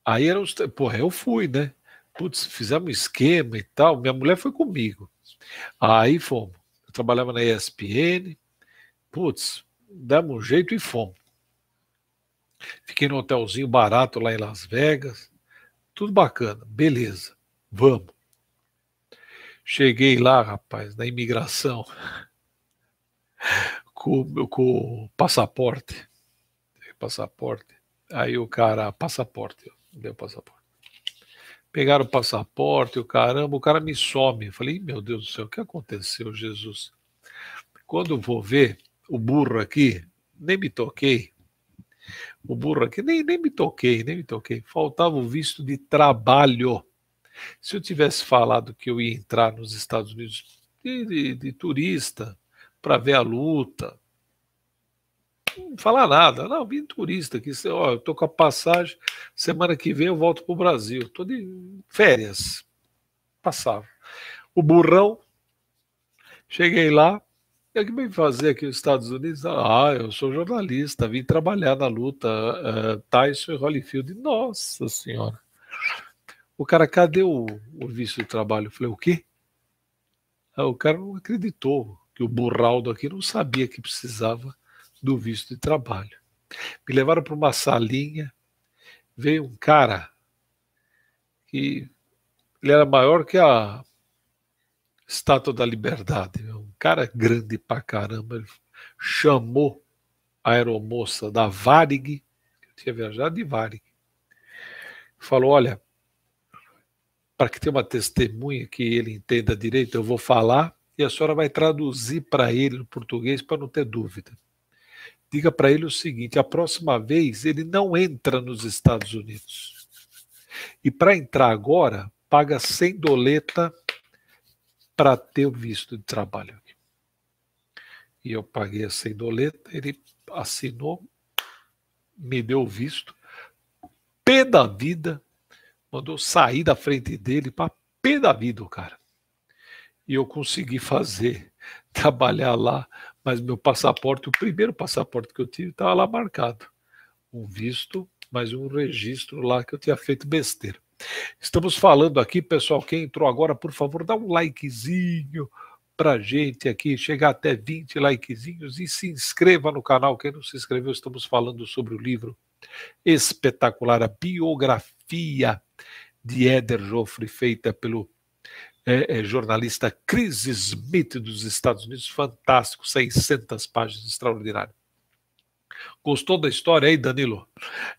aí eram os. Porra, eu fui, né? Putz, fizemos um esquema e tal. Minha mulher foi comigo. Aí fomos. Eu trabalhava na ESPN. Putz, damos um jeito e fomos. Fiquei num hotelzinho barato lá em Las Vegas. Tudo bacana, beleza, vamos. Cheguei lá, rapaz, na imigração, com, com o passaporte. Passaporte. Aí o cara, passaporte, deu passaporte. Pegaram o passaporte, o caramba, o cara me some. falei, meu Deus do céu, o que aconteceu, Jesus? Quando vou ver o burro aqui, nem me toquei, o burro aqui, nem, nem me toquei, nem me toquei. Faltava o visto de trabalho. Se eu tivesse falado que eu ia entrar nos Estados Unidos de, de, de turista para ver a luta, não falar nada, não, vim turista aqui, ó, eu tô com a passagem, semana que vem eu volto para o Brasil, tô de férias, passava. O burrão, cheguei lá, e é o que vem fazer aqui nos Estados Unidos? Ah, ah, eu sou jornalista, vim trabalhar na luta uh, Tyson e Holyfield. Nossa Senhora. O cara, cadê o, o visto de trabalho? Eu falei, o quê? Ah, o cara não acreditou que o burraldo aqui não sabia que precisava do visto de trabalho. Me levaram para uma salinha, veio um cara que ele era maior que a Estátua da Liberdade cara grande pra caramba, ele chamou a aeromoça da Varig, que eu tinha viajado de Varig, falou: Olha, para que tenha uma testemunha que ele entenda direito, eu vou falar e a senhora vai traduzir para ele no português para não ter dúvida. Diga para ele o seguinte: a próxima vez ele não entra nos Estados Unidos. E para entrar agora, paga sem doleta para ter o visto de trabalho e eu paguei essa idoleta, ele assinou, me deu o visto, pé da vida, mandou sair da frente dele para pé da vida, o cara. E eu consegui fazer, trabalhar lá, mas meu passaporte, o primeiro passaporte que eu tive, estava lá marcado. Um visto, mais um registro lá que eu tinha feito besteira. Estamos falando aqui, pessoal, quem entrou agora, por favor, dá um likezinho, pra gente aqui, chegar até 20 likezinhos e se inscreva no canal. Quem não se inscreveu, estamos falando sobre o livro espetacular, a biografia de Éder Joffre, feita pelo é, é, jornalista Chris Smith dos Estados Unidos. Fantástico, 600 páginas, extraordinário. Gostou da história aí, Danilo?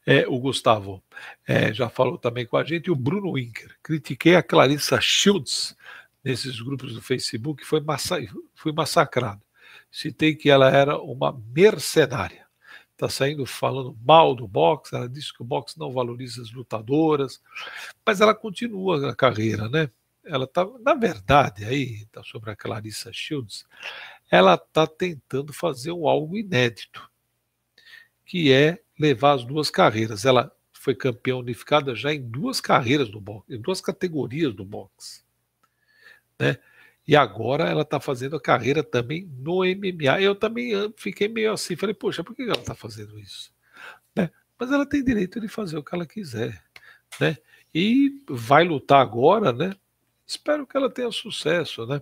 É, o Gustavo é, já falou também com a gente. E o Bruno Winker. Critiquei a Clarissa Shields nesses grupos do Facebook, foi massa fui massacrada Citei que ela era uma mercenária. Está saindo falando mal do boxe, ela disse que o boxe não valoriza as lutadoras, mas ela continua na carreira, né? Ela está, na verdade, aí, está sobre a Clarissa Shields, ela está tentando fazer um algo inédito, que é levar as duas carreiras. Ela foi campeã unificada já em duas carreiras do boxe, em duas categorias do boxe né? E agora ela está fazendo a carreira também no MMA. Eu também ah, fiquei meio assim, falei, poxa, por que ela está fazendo isso? Né? Mas ela tem direito de fazer o que ela quiser, né? E vai lutar agora, né? Espero que ela tenha sucesso, né?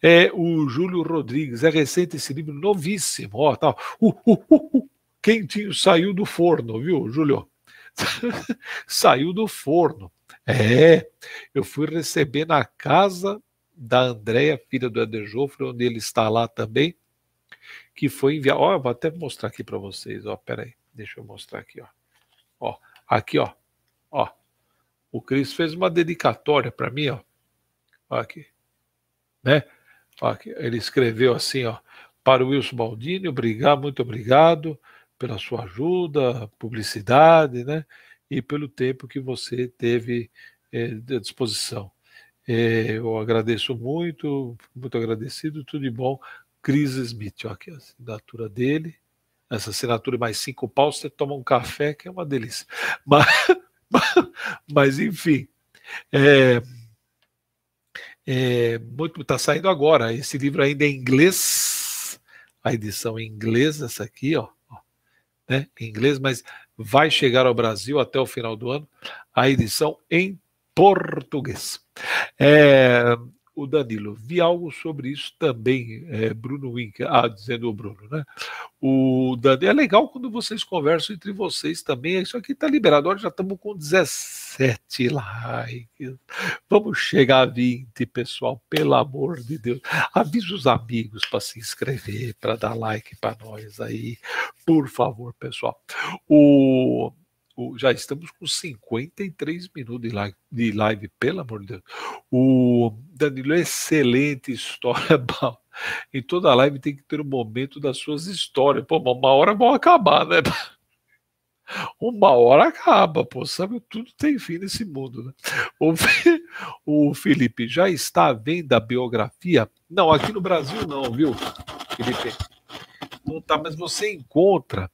É, o Júlio Rodrigues, é recente esse livro, novíssimo, ó, tal. Tá, uh, uh, uh, quentinho, saiu do forno, viu, Júlio? saiu do forno. É, eu fui receber na casa da Andréia, filha do Eder Jofre, onde ele está lá também, que foi enviado. Ó, vou até mostrar aqui para vocês, ó, peraí, deixa eu mostrar aqui, ó. Ó, aqui, ó, ó. O Cris fez uma dedicatória para mim, ó. ó. aqui, né? aqui. Ele escreveu assim, ó. Para o Wilson Baldini, obrigado, muito obrigado pela sua ajuda, publicidade, né? E pelo tempo que você teve eh, à disposição. É, eu agradeço muito, muito agradecido, tudo de bom. Cris Smith, ó, aqui a assinatura dele. Essa assinatura mais cinco paus, você toma um café, que é uma delícia. Mas, mas, enfim. É, é, muito está saindo agora. Esse livro ainda é em inglês, a edição é em inglês, essa aqui, ó, ó né, em inglês, mas vai chegar ao Brasil até o final do ano a edição em português. É, o Danilo, vi algo sobre isso também, é, Bruno Wink, ah, dizendo o Bruno, né? O Danilo, é legal quando vocês conversam entre vocês também, isso aqui tá liberado, olha, já estamos com 17 likes, vamos chegar a 20, pessoal, pelo amor de Deus, avisa os amigos para se inscrever, para dar like para nós aí, por favor, pessoal. O já estamos com 53 minutos de live, de live, pelo amor de Deus. O Danilo, excelente história. Em toda live tem que ter um momento das suas histórias. Pô, uma hora vão acabar, né? Uma hora acaba, pô, sabe? Tudo tem fim nesse mundo, né? O, Felipe, já está à venda a biografia? Não, aqui no Brasil não, viu, Felipe? Não tá, mas você encontra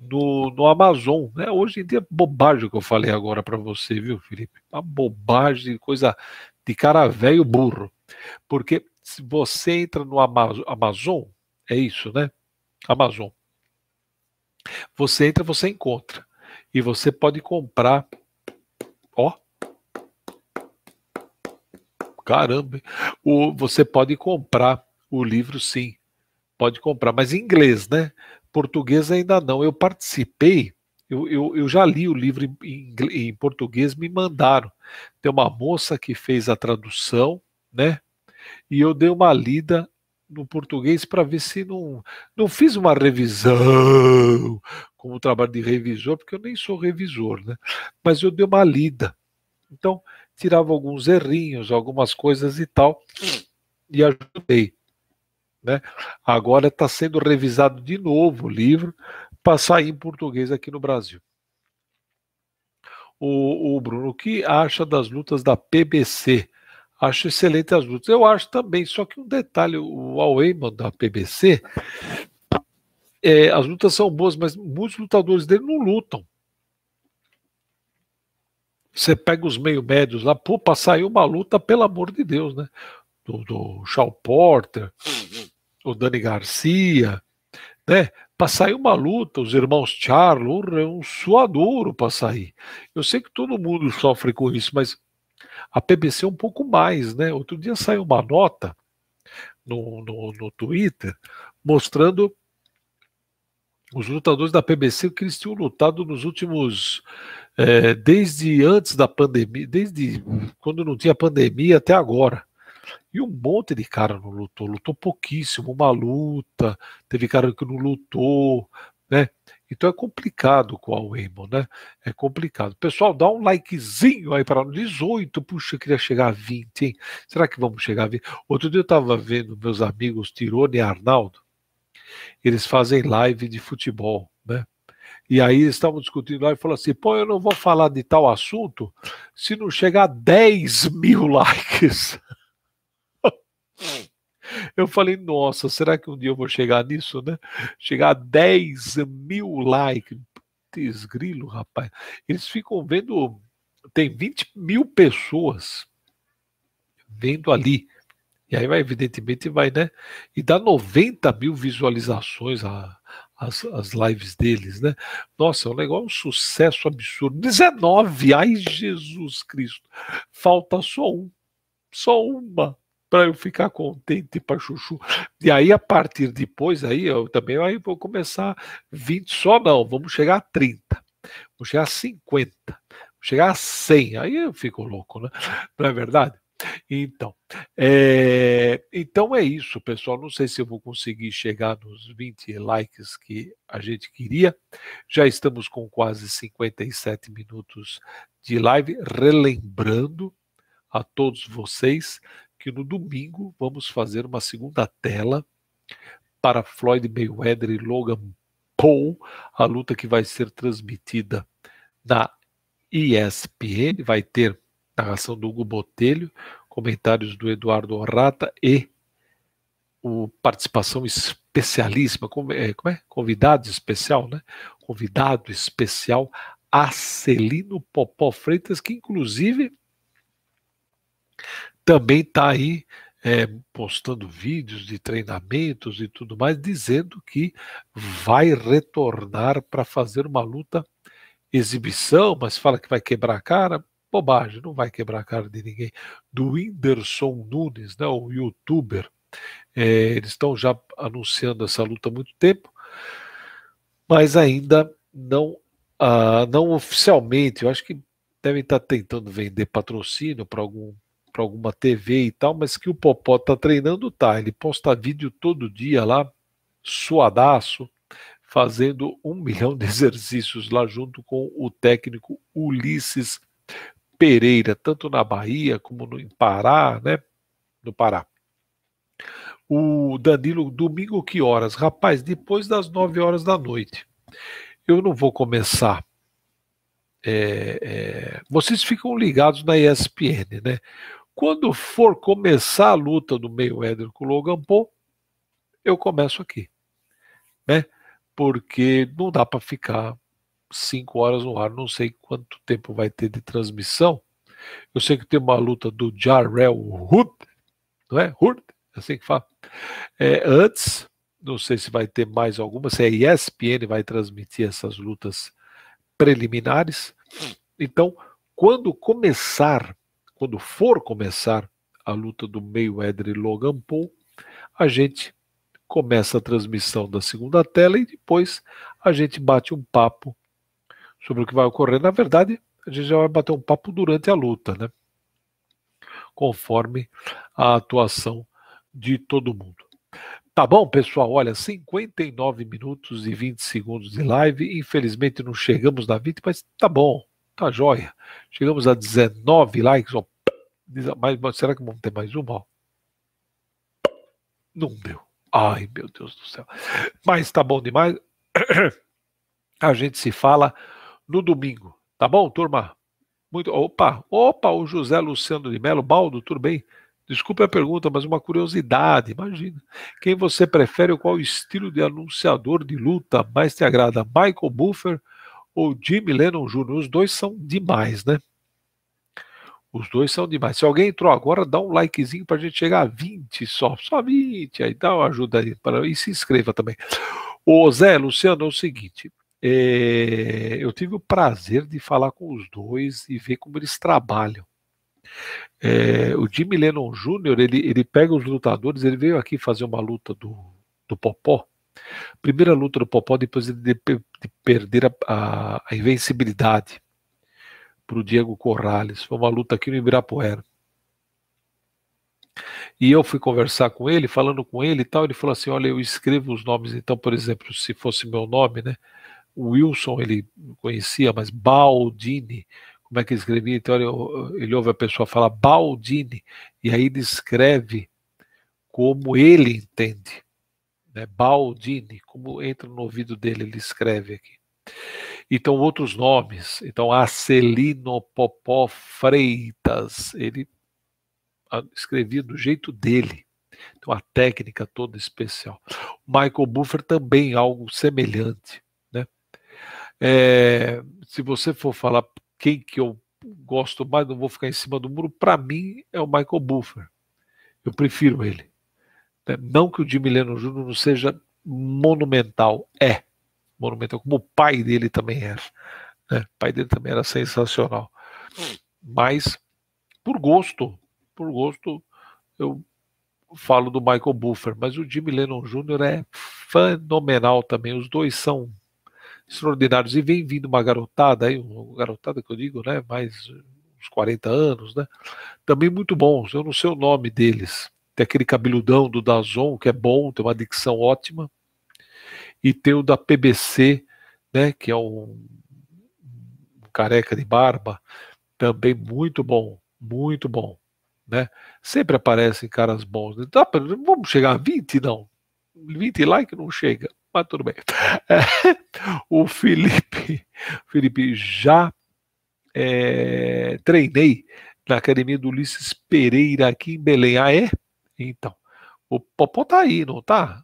no, no Amazon. Né? Hoje em dia é bobagem que eu falei agora para você, viu, Felipe? Uma bobagem, coisa de cara velho burro. Porque se você entra no Amazon, Amazon, é isso, né? Amazon. Você entra, você encontra. E você pode comprar. Ó. Caramba! O, você pode comprar o livro, sim. Pode comprar, mas em inglês, né? português ainda não. Eu participei, eu, eu, eu já li o livro em, em, em, português, me mandaram. Tem uma moça que fez a tradução, né? E eu dei uma lida no português para ver se não. Não fiz uma revisão, como trabalho de revisor, porque eu nem sou revisor, né? Mas eu dei uma lida. Então, tirava alguns errinhos, algumas coisas e tal, hum. e ajudei. Né? Agora está sendo revisado de novo o livro para sair em português aqui no Brasil. O, o Bruno, o que acha das lutas da PBC? Acho excelente as lutas. Eu acho também, só que um detalhe, o Alweiman da PBC, é, as lutas são boas, mas muitos lutadores dele não lutam. Você pega os meio médios lá, pô, sair uma luta, pelo amor de Deus, né? Do, do Shaw Porter, uhum o Dani Garcia, né? Para sair uma luta, os irmãos Charlo, é um suadouro para sair. Eu sei que todo mundo sofre com isso, mas a PBC é um pouco mais, né? Outro dia saiu uma nota no, no, no Twitter mostrando os lutadores da PBC que eles tinham lutado nos últimos é, desde antes da pandemia, desde quando não tinha pandemia até agora. E um monte de cara não lutou, lutou pouquíssimo, uma luta, teve cara que não lutou, né? Então é complicado com a Waymo, né? É complicado. Pessoal, dá um likezinho aí para 18. Puxa, eu queria chegar a 20, hein? Será que vamos chegar a 20? Outro dia eu estava vendo meus amigos Tirone e Arnaldo. Eles fazem live de futebol, né? E aí eles estavam discutindo lá e falou assim: pô, eu não vou falar de tal assunto se não chegar a 10 mil likes. Eu falei, nossa, será que um dia eu vou chegar nisso, né? Chegar a 10 mil likes. desgrilo, rapaz. Eles ficam vendo, tem 20 mil pessoas vendo ali. E aí vai, evidentemente, vai, né? E dá 90 mil visualizações a, as, as lives deles, né? Nossa, o é negócio é um sucesso absurdo. 19, ai Jesus Cristo. Falta só um. Só uma para eu ficar contente para chuchu. E aí, a partir depois, aí eu também aí vou começar 20 só, não, vamos chegar a 30, vamos chegar a 50, vamos chegar a 100, aí eu fico louco, né? Não é verdade? Então, é, então é isso, pessoal. Não sei se eu vou conseguir chegar nos 20 likes que a gente queria. Já estamos com quase 57 minutos de live. Relembrando a todos vocês que no domingo vamos fazer uma segunda tela para Floyd Mayweather e Logan Paul, a luta que vai ser transmitida na ESPN, vai ter narração do Hugo Botelho, comentários do Eduardo Orrata e o participação especialíssima, como é, como é? Convidado especial, né? Convidado especial Acelino Popó Freitas, que inclusive também está aí é, postando vídeos de treinamentos e tudo mais, dizendo que vai retornar para fazer uma luta exibição, mas fala que vai quebrar a cara. Bobagem, não vai quebrar a cara de ninguém. Do Whindersson Nunes, né, o youtuber. É, eles estão já anunciando essa luta há muito tempo, mas ainda não, ah, não oficialmente. Eu acho que devem estar tá tentando vender patrocínio para algum para alguma TV e tal, mas que o Popó tá treinando, tá. Ele posta vídeo todo dia lá, suadaço, fazendo um milhão de exercícios lá junto com o técnico Ulisses Pereira, tanto na Bahia como no Pará, né? No Pará. O Danilo, domingo que horas? Rapaz, depois das nove horas da noite. Eu não vou começar. É, é, vocês ficam ligados na ESPN, né? Quando for começar a luta do Mayweather com o Logan Paul, eu começo aqui, né? Porque não dá para ficar cinco horas no ar, não sei quanto tempo vai ter de transmissão. Eu sei que tem uma luta do Jarrell Hood, não é? Hood, é assim que fala. É, antes, não sei se vai ter mais alguma, se a ESPN vai transmitir essas lutas preliminares. Então, quando começar quando for começar a luta do Mayweather e Logan Paul, a gente começa a transmissão da segunda tela e depois a gente bate um papo sobre o que vai ocorrer. Na verdade, a gente já vai bater um papo durante a luta, né? Conforme a atuação de todo mundo. Tá bom, pessoal? Olha, 59 minutos e 20 segundos de live. Infelizmente não chegamos na 20, mas tá bom. Tá joia. Chegamos a 19 likes. Ó. Mas, será que vamos ter mais uma? Ó. Não deu. Ai, meu Deus do céu. Mas tá bom demais. A gente se fala no domingo. Tá bom, turma? Muito. Opa, opa, o José Luciano de Melo, Baldo, tudo bem? Desculpe a pergunta, mas uma curiosidade, imagina. Quem você prefere qual estilo de anunciador de luta mais te agrada? Michael Buffer ou Jimmy Lennon Jr. Os dois são demais, né? Os dois são demais. Se alguém entrou agora, dá um likezinho para a gente chegar a 20 só. Só 20, aí dá uma ajuda aí. Pra... E se inscreva também. Ô Zé, Luciano, é o seguinte. É... eu tive o prazer de falar com os dois e ver como eles trabalham. É... o Jimmy Lennon Jr., ele, ele pega os lutadores, ele veio aqui fazer uma luta do, do Popó, Primeira luta do Popó depois de, de perder a, a, a invencibilidade para o Diego Corrales. Foi uma luta aqui no Ibirapuera. E eu fui conversar com ele, falando com ele e tal. Ele falou assim: Olha, eu escrevo os nomes. Então, por exemplo, se fosse meu nome, né? Wilson ele conhecia, mas Baldini, como é que escrevia? Então, ele, ele ouve a pessoa falar Baldini e aí descreve como ele entende né? Baldini, como entra no ouvido dele, ele escreve aqui. Então, outros nomes. Então, Acelino Popó Freitas, ele ah, escrevia do jeito dele. Então, a técnica toda especial. Michael Buffer também, algo semelhante. Né? É, se você for falar quem que eu gosto mais, não vou ficar em cima do muro, para mim é o Michael Buffer. Eu prefiro ele. Não que o Jimmy Lennon Jr. não seja monumental, é monumental, como o pai dele também era. Né? O pai dele também era sensacional. Mas, por gosto, por gosto, eu falo do Michael Buffer, mas o Jimmy Lennon Jr. é fenomenal também. Os dois são extraordinários. E vem vindo uma garotada aí, uma garotada que eu digo, né? Mais uns 40 anos, né? Também muito bons. Eu não sei o nome deles, tem aquele cabeludão do Dazon, que é bom, tem uma dicção ótima. E tem o da PBC, né, que é um, um careca de barba, também muito bom, muito bom. Né? Sempre aparecem caras bons. Né? Pra, vamos chegar a 20, não. 20 likes não chega, mas tudo bem. É, o Felipe, Felipe já é, treinei na academia do Ulisses Pereira aqui em Belém. Ah, é? Então, o Popó tá aí, não tá?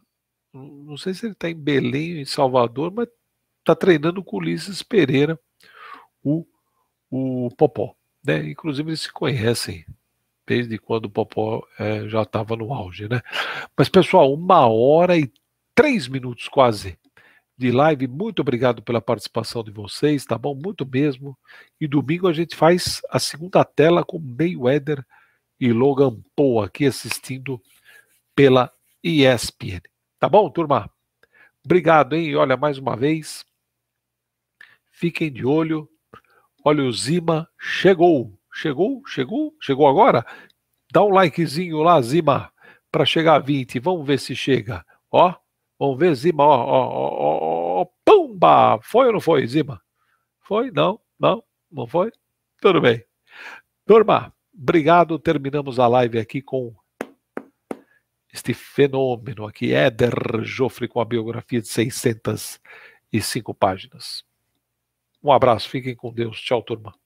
Não sei se ele tá em Belém, em Salvador, mas tá treinando com o Ulisses Pereira, o, o Popó. Né? Inclusive eles se conhecem desde quando o Popó é, já estava no auge, né? Mas pessoal, uma hora e três minutos quase de live. Muito obrigado pela participação de vocês, tá bom? Muito mesmo. E domingo a gente faz a segunda tela com o Mayweather e Logan Poe aqui assistindo pela ESPN. Tá bom, turma? Obrigado, hein? Olha, mais uma vez, fiquem de olho. Olha, o Zima chegou. Chegou? Chegou? Chegou agora? Dá um likezinho lá, Zima, para chegar a 20. Vamos ver se chega. Ó, vamos ver, Zima, ó, ó, ó, ó, pumba! Foi ou não foi, Zima? Foi? Não, não, não foi? Tudo bem. Turma, Obrigado, terminamos a live aqui com este fenômeno aqui, Éder Joffre, com a biografia de 605 páginas. Um abraço, fiquem com Deus. Tchau, turma.